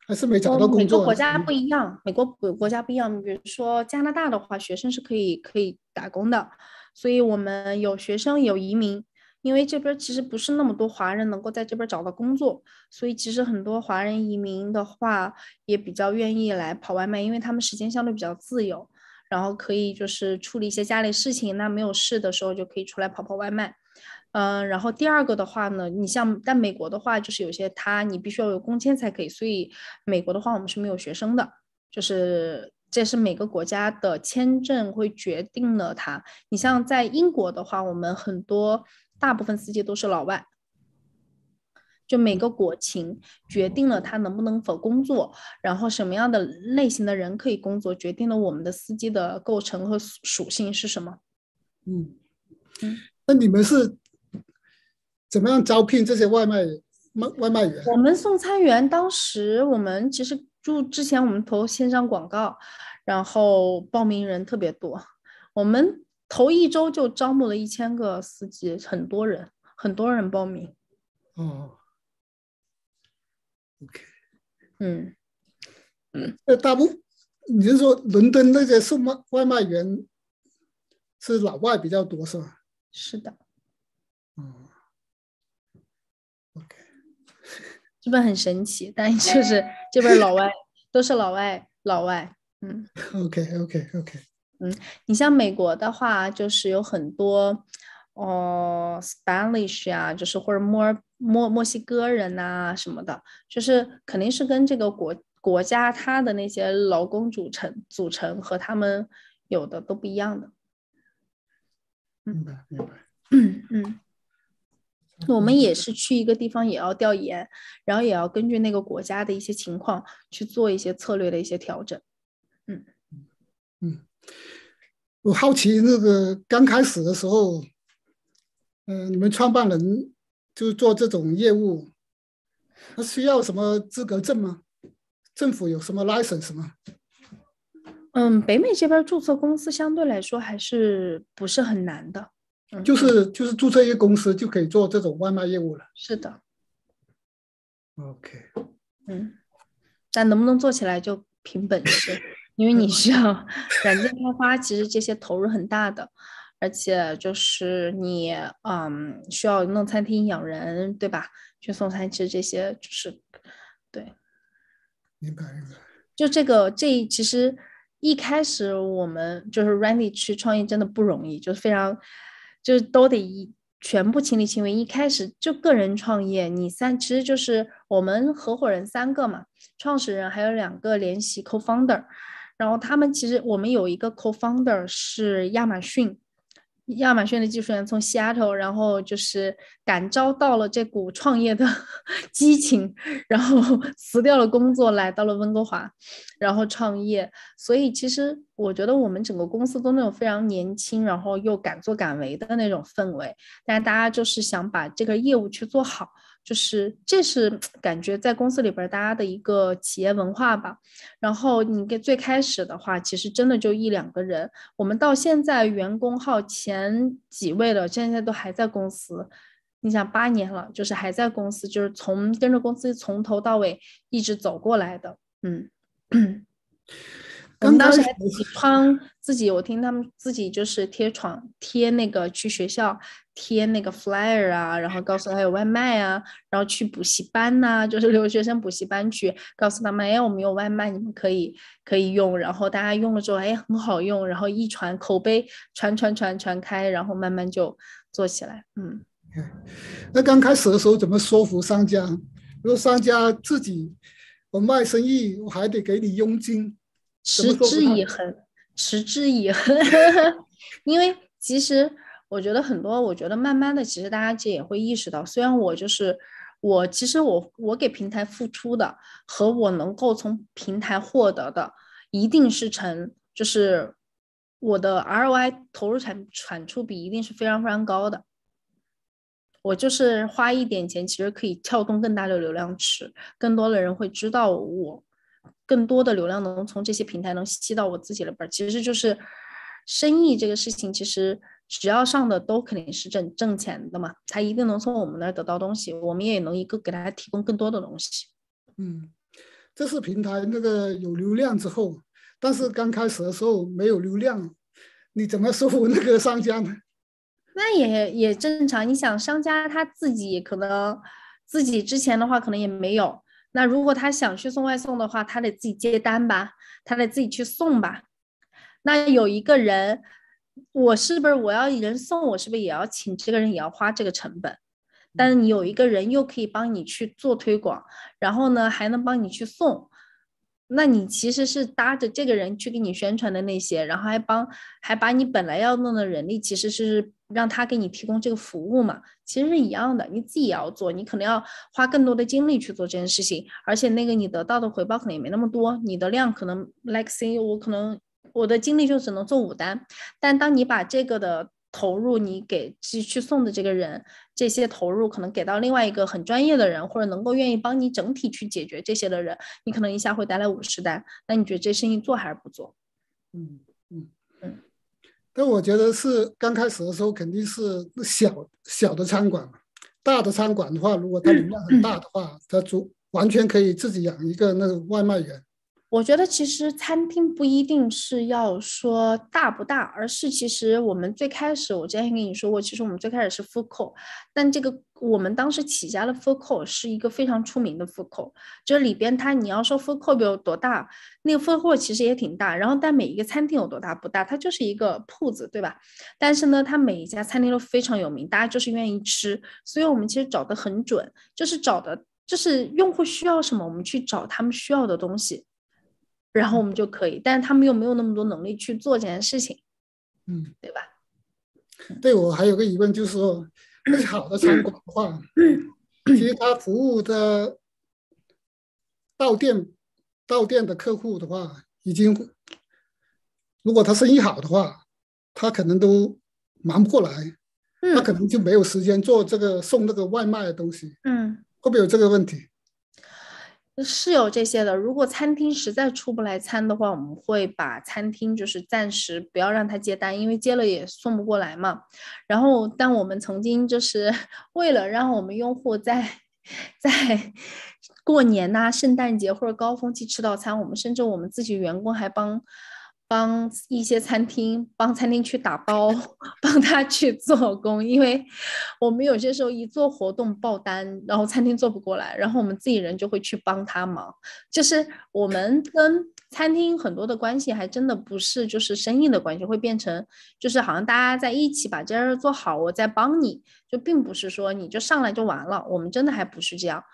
还是没找到工作？每个国家不一样，美国国国家不一样。比如说加拿大的话，学生是可以可以打工的，所以我们有学生有移民。因为这边其实不是那么多华人能够在这边找到工作，所以其实很多华人移民的话也比较愿意来跑外卖，因为他们时间相对比较自由，然后可以就是处理一些家里事情。那没有事的时候就可以出来跑跑外卖。嗯，然后第二个的话呢，你像在美国的话，就是有些他你必须要有工签才可以，所以美国的话我们是没有学生的，就是这是每个国家的签证会决定了它。你像在英国的话，我们很多。大部分司机都是老外，就每个国情决定了他能不能否工作，然后什么样的类型的人可以工作，决定了我们的司机的构成和属性是什么。嗯嗯，那你们是怎么样招聘这些外卖卖外卖员？我们送餐员当时我们其实就之前我们投线上广告，然后报名人特别多，我们。头一周就招募了一千个司机，很多人，很多人报名。哦，OK，嗯，嗯，那大部你是说伦敦那些送外外卖员是老外比较多是吧？是的。嗯 o k 这边很神奇，但就是这边老外都是老外，老外，嗯。OK，OK，OK。嗯，你像美国的话，就是有很多哦，Spanish 啊，就是或者墨墨墨西哥人呐什么的，就是肯定是跟这个国国家它的那些劳工组成组成和他们有的都不一样的。明白，明白。嗯嗯，我们也是去一个地方也要调研，然后也要根据那个国家的一些情况去做一些策略的一些调整。嗯嗯。我好奇，那个刚开始的时候，嗯，你们创办人就是做这种业务，那需要什么资格证吗？政府有什么 license 吗？嗯，北美这边注册公司相对来说还是不是很难的。就是就是注册一个公司就可以做这种外卖业务了。是的。OK。嗯，但能不能做起来就凭本事。因为你需要软件开发，其实这些投入很大的，而且就是你嗯需要弄餐厅养人，对吧？去送餐，其实这些就是对，明白明白。就这个这其实一开始我们就是 Randy 去创业真的不容易，就是非常就是都得一全部亲力亲为。一开始就个人创业，你三其实就是我们合伙人三个嘛，创始人还有两个联席 co-founder。然后他们其实，我们有一个 co-founder 是亚马逊，亚马逊的技术员，从西雅图，然后就是感召到了这股创业的 激情，然后 辞掉了工作，来到了温哥华，然后创业。所以其实我觉得我们整个公司都那种非常年轻，然后又敢作敢为的那种氛围，但是大家就是想把这个业务去做好。就是，这是感觉在公司里边大家的一个企业文化吧。然后你给最开始的话，其实真的就一两个人。我们到现在员工号前几位的，现在都还在公司。你想，八年了，就是还在公司，就是从跟着公司从头到尾一直走过来的。嗯。我们当时还自己创自己，我听他们自己就是贴床贴那个去学校贴那个 flyer 啊，然后告诉他有外卖啊，然后去补习班呐，就是留学生补习班去，告诉他们哎，我们有外卖，你们可以可以用，然后大家用了之后哎很好用，然后一传口碑传传传传开，然后慢慢就做起来，嗯。那刚开始的时候怎么说服商家？如果商家自己我卖生意，我还得给你佣金。持之以恒，持之以恒，因为其实我觉得很多，我觉得慢慢的，其实大家也也会意识到，虽然我就是我，其实我我给平台付出的和我能够从平台获得的，一定是成，就是我的 R O I 投入产产出比一定是非常非常高的，我就是花一点钱，其实可以撬动更大的流量池，更多的人会知道我。更多的流量能从这些平台能吸到我自己的本儿，其实就是生意这个事情，其实只要上的都肯定是挣挣钱的嘛，他一定能从我们那儿得到东西，我们也能一个给他提供更多的东西。嗯，这是平台那个有流量之后，但是刚开始的时候没有流量，你怎么说服那个商家呢？那也也正常，你想商家他自己可能自己之前的话可能也没有。那如果他想去送外送的话，他得自己接单吧，他得自己去送吧。那有一个人，我是不是我要人送，我是不是也要请这个人，也要花这个成本？但你有一个人又可以帮你去做推广，然后呢还能帮你去送，那你其实是搭着这个人去给你宣传的那些，然后还帮还把你本来要弄的人力其实是。让他给你提供这个服务嘛，其实是一样的。你自己也要做，你可能要花更多的精力去做这件事情，而且那个你得到的回报可能也没那么多。你的量可能，like say，我可能我的精力就只能做五单。但当你把这个的投入，你给去去送的这个人，这些投入可能给到另外一个很专业的人，或者能够愿意帮你整体去解决这些的人，你可能一下会带来五十单。那你觉得这生意做还是不做？嗯。那我觉得是刚开始的时候，肯定是小小的餐馆，大的餐馆的话，如果它容量很大的话，它足完全可以自己养一个那个外卖员。我觉得其实餐厅不一定是要说大不大，而是其实我们最开始我之前跟你说过，其实我们最开始是 full call，但这个我们当时起家的 full call 是一个非常出名的 full call，就里边它你要说 full call 有多大，那个 food 分货其实也挺大，然后但每一个餐厅有多大不大，它就是一个铺子，对吧？但是呢，它每一家餐厅都非常有名，大家就是愿意吃，所以我们其实找的很准，就是找的就是用户需要什么，我们去找他们需要的东西。然后我们就可以，但是他们又没有那么多能力去做这件事情，嗯，对吧？对，我还有个疑问，就是说，好的餐馆的话，其实他服务的到店到店的客户的话，已经如果他生意好的话，他可能都忙不过来，他可能就没有时间做这个送那个外卖的东西，嗯，会不会有这个问题？是有这些的。如果餐厅实在出不来餐的话，我们会把餐厅就是暂时不要让他接单，因为接了也送不过来嘛。然后，但我们曾经就是 为了让我们用户在在过年呐、圣诞节或者高峰期吃到餐，我们甚至我们自己员工还帮。帮一些餐厅，帮餐厅去打包，帮他去做工，因为我们有些时候一做活动爆单，然后餐厅做不过来，然后我们自己人就会去帮他忙。就是我们跟餐厅很多的关系，还真的不是就是生意的关系，会变成就是好像大家在一起把这件事做好，我在帮你就并不是说你就上来就完了，我们真的还不是这样，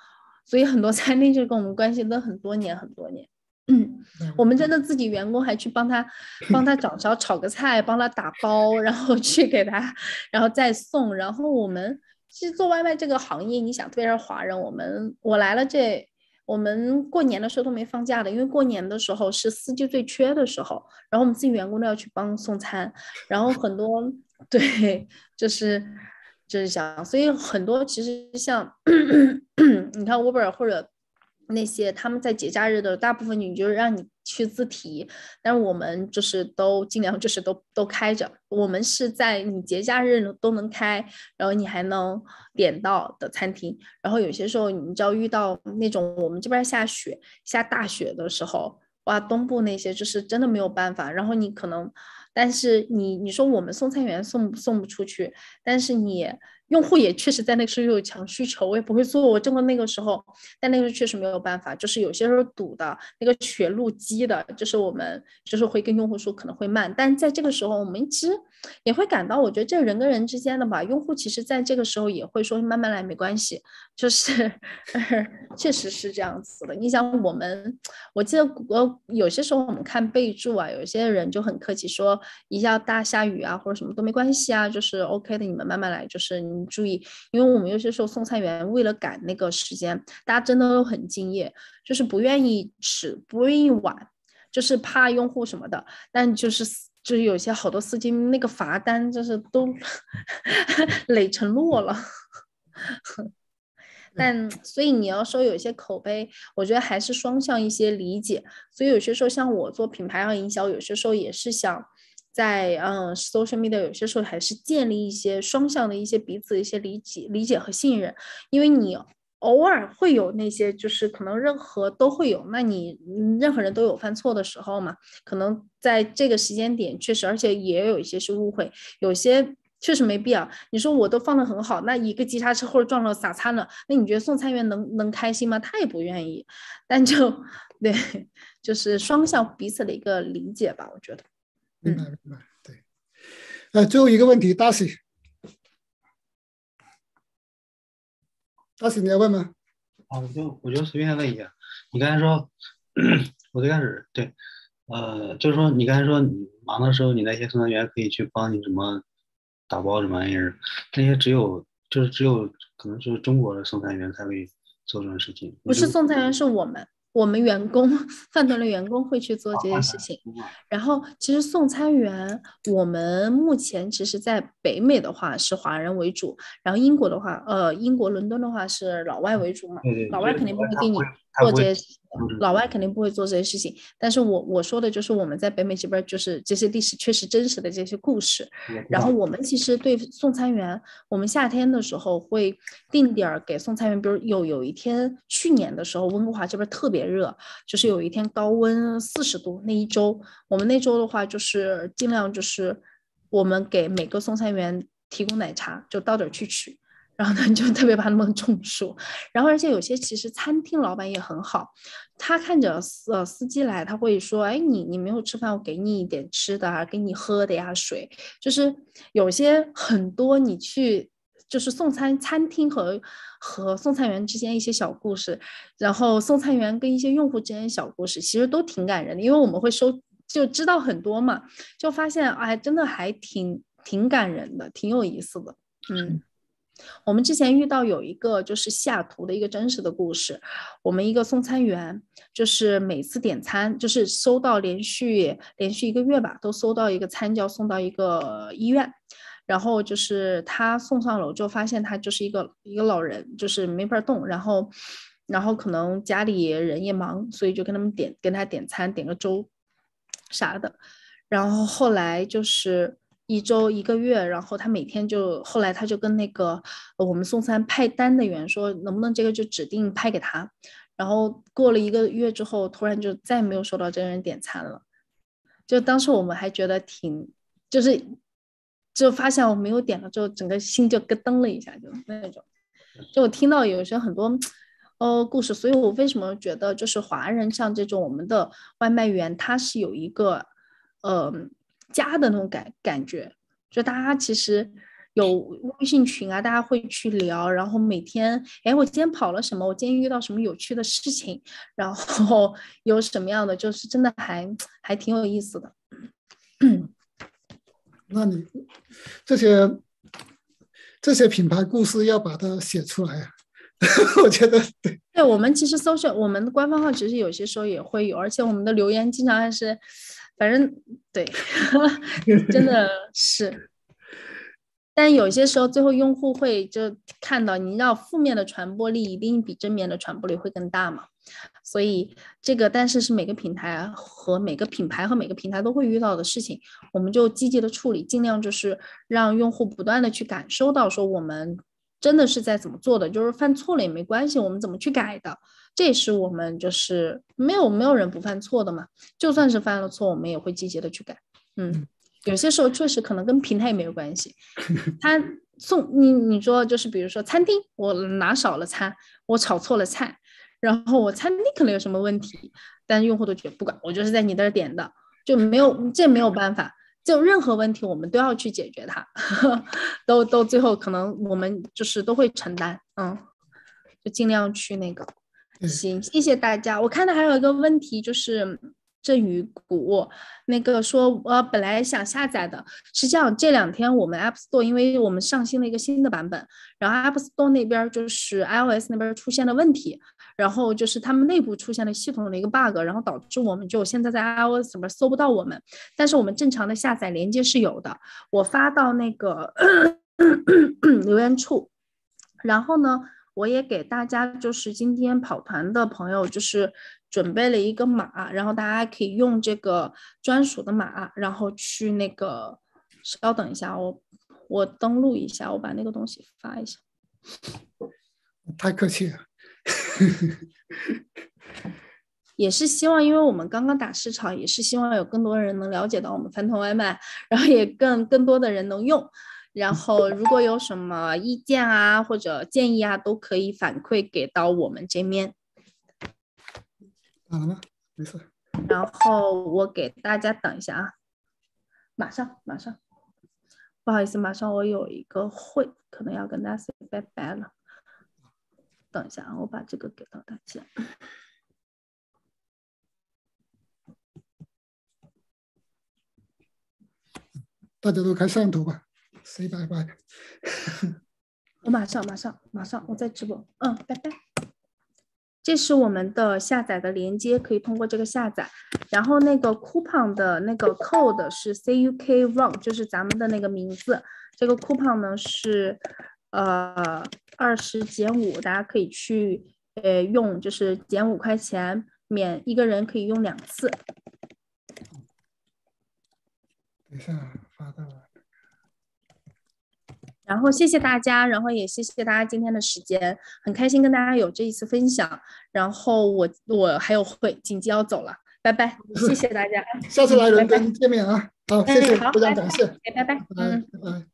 所以很多餐厅就跟我们关系都很多年很多年。嗯，我们真的自己员工还去帮他，帮他掌勺炒个菜，帮他打包，然后去给他，然后再送。然后我们其实做外卖这个行业，你想，特别是华人，我们我来了这，我们过年的时候都没放假的，因为过年的时候是司机最缺的时候。然后我们自己员工都要去帮送餐，然后很多对，就是就是想，所以很多其实像 你看 Uber 或者。那些他们在节假日的大部分，你就让你去自提，但是我们就是都尽量就是都都开着。我们是在你节假日都能开，然后你还能点到的餐厅。然后有些时候，你知道遇到那种我们这边下雪、下大雪的时候。哇，东部那些就是真的没有办法。然后你可能，但是你你说我们送餐员送送不出去，但是你用户也确实在那个时候有强需求，我也不会做，我正好那个时候，但那个时候确实没有办法，就是有些时候堵的那个血路积的，就是我们就是会跟用户说可能会慢，但在这个时候我们其实。也会感到，我觉得这人跟人之间的吧，用户其实在这个时候也会说慢慢来没关系，就是 确实是这样子的。你想我们，我记得有些时候我们看备注啊，有些人就很客气说一下大下雨啊或者什么都没关系啊，就是 OK 的，你们慢慢来。就是你注意，因为我们有些时候送餐员为了赶那个时间，大家真的都很敬业，就是不愿意迟，不愿意晚，就是怕用户什么的，但就是。就是有些好多司机那个罚单，就是都 累成摞了。但所以你要说有些口碑，我觉得还是双向一些理解。所以有些时候像我做品牌和营销，有些时候也是想在嗯 social media，有些时候还是建立一些双向的一些彼此的一些理解、理解和信任，因为你。偶尔会有那些，就是可能任何都会有。那你任何人都有犯错的时候嘛？可能在这个时间点，确实，而且也有一些是误会，有些确实没必要。你说我都放的很好，那一个急刹车或者撞了洒餐了，那你觉得送餐员能能开心吗？他也不愿意。但就对，就是双向彼此的一个理解吧，我觉得。明白，明白。对。呃，最后一个问题 d a c y 到时你要问吗？啊，我就我就随便问一下。你刚才说，我最开始对，呃，就是说你刚才说，你忙的时候，你那些送餐员可以去帮你什么打包什么玩意儿？那些只有就是只有可能是中国的送餐员才会做这种事情。不是送餐员，是我们。我们员工饭团的员工会去做这些事情，然后其实送餐员，我们目前其实，在北美的话是华人为主，然后英国的话，呃，英国伦敦的话是老外为主嘛，老外肯定不会给你。做这些，老外肯定不会做这些事情。但是我我说的就是我们在北美这边，就是这些历史确实真实的这些故事。然后我们其实对送餐员，我们夏天的时候会定点给送餐员，比如有有一天去年的时候，温哥华这边特别热，就是有一天高温四十度，那一周我们那周的话就是尽量就是我们给每个送餐员提供奶茶，就到点去取。然后你 就特别怕他们中暑，然后而且有些其实餐厅老板也很好，他看着司呃司机来，他会说：“哎，你你没有吃饭，我给你一点吃的，啊，给你喝的呀，水。”就是有些很多你去就是送餐餐厅和和送餐员之间一些小故事，然后送餐员跟一些用户之间小故事，其实都挺感人的，因为我们会收就知道很多嘛，就发现哎，真的还挺挺感人的，挺有意思的，嗯。我们之前遇到有一个就是西雅图的一个真实的故事，我们一个送餐员，就是每次点餐就是收到连续连续一个月吧，都收到一个餐叫送到一个医院，然后就是他送上楼就发现他就是一个一个老人，就是没法动，然后然后可能家里人也忙，所以就跟他们点跟他点餐点个粥啥的，然后后来就是。一周一个月，然后他每天就，后来他就跟那个我们送餐派单的员说，能不能这个就指定派给他。然后过了一个月之后，突然就再也没有收到这个人点餐了。就当时我们还觉得挺，就是，就发现我没有点了之后，整个心就咯噔了一下，就那种。就我听到有些很多哦故事，所以我为什么觉得就是华人像这种我们的外卖员，他是有一个，呃。家的那种感感觉，就大家其实有微信群啊，大家会去聊，然后每天，哎，我今天跑了什么？我今天遇到什么有趣的事情？然后 有什么样的，就是真的还还挺有意思的。那你这些这些品牌故事要把它写出来，我觉得对。对我们其实搜寻我们的官方号，其实有些时候也会有，而且我们的留言经常还是。反正对，真的是。但有些时候，最后用户会就看到，你要负面的传播力一定比正面的传播力会更大嘛。所以这个，但是是每个平台和每个品牌和每个平台都会遇到的事情，我们就积极的处理，尽量就是让用户不断的去感受到，说我们真的是在怎么做的，就是犯错了也没关系，我们怎么去改的。这是我们就是没有没有人不犯错的嘛，就算是犯了错，我们也会积极的去改。嗯，有些时候确实可能跟平台也没有关系，他送你你说就是比如说餐厅我拿少了餐，我炒错了菜，然后我餐厅可能有什么问题，但用户都觉得不管，我就是在你那点的，就没有这没有办法，就任何问题我们都要去解决它，都都最后可能我们就是都会承担，嗯，就尽量去那个。行，谢谢大家。我看到还有一个问题，就是振雨谷那个说，呃，本来想下载的，是这样。这两天我们 App Store 因为我们上新了一个新的版本，然后 App Store 那边就是 iOS 那边出现了问题，然后就是他们内部出现了系统的一个 bug，然后导致我们就现在在 iOS 里边搜不到我们，但是我们正常的下载连接是有的，我发到那个 留言处。然后呢？我也给大家，就是今天跑团的朋友，就是准备了一个码，然后大家可以用这个专属的码，然后去那个。稍等一下，我我登录一下，我把那个东西发一下。太客气了，也是希望，因为我们刚刚打市场，也是希望有更多人能了解到我们饭团外卖，然后也更更多的人能用。然后，如果有什么意见啊或者建议啊，都可以反馈给到我们这面。好了吗？没事。然后我给大家等一下啊，马上，马上。不好意思，马上我有一个会，可能要跟大家拜拜了。等一下啊，我把这个给到大家。大家都看像头吧。Say bye bye，我马上马上马上，我在直播，嗯，拜拜。这是我们的下载的链接，可以通过这个下载。然后那个 coupon 的那个 code 是 c u k o n 就是咱们的那个名字。这个 coupon 呢是呃二十减五，大家可以去呃用，就是减五块钱，免一个人可以用两次。等一下，发到了。然后谢谢大家，然后也谢谢大家今天的时间，很开心跟大家有这一次分享。然后我我还有会紧急要走了，拜拜，谢谢大家，下次来人跟见面啊，好，谢谢，大家感谢，拜拜，嗯，嗯。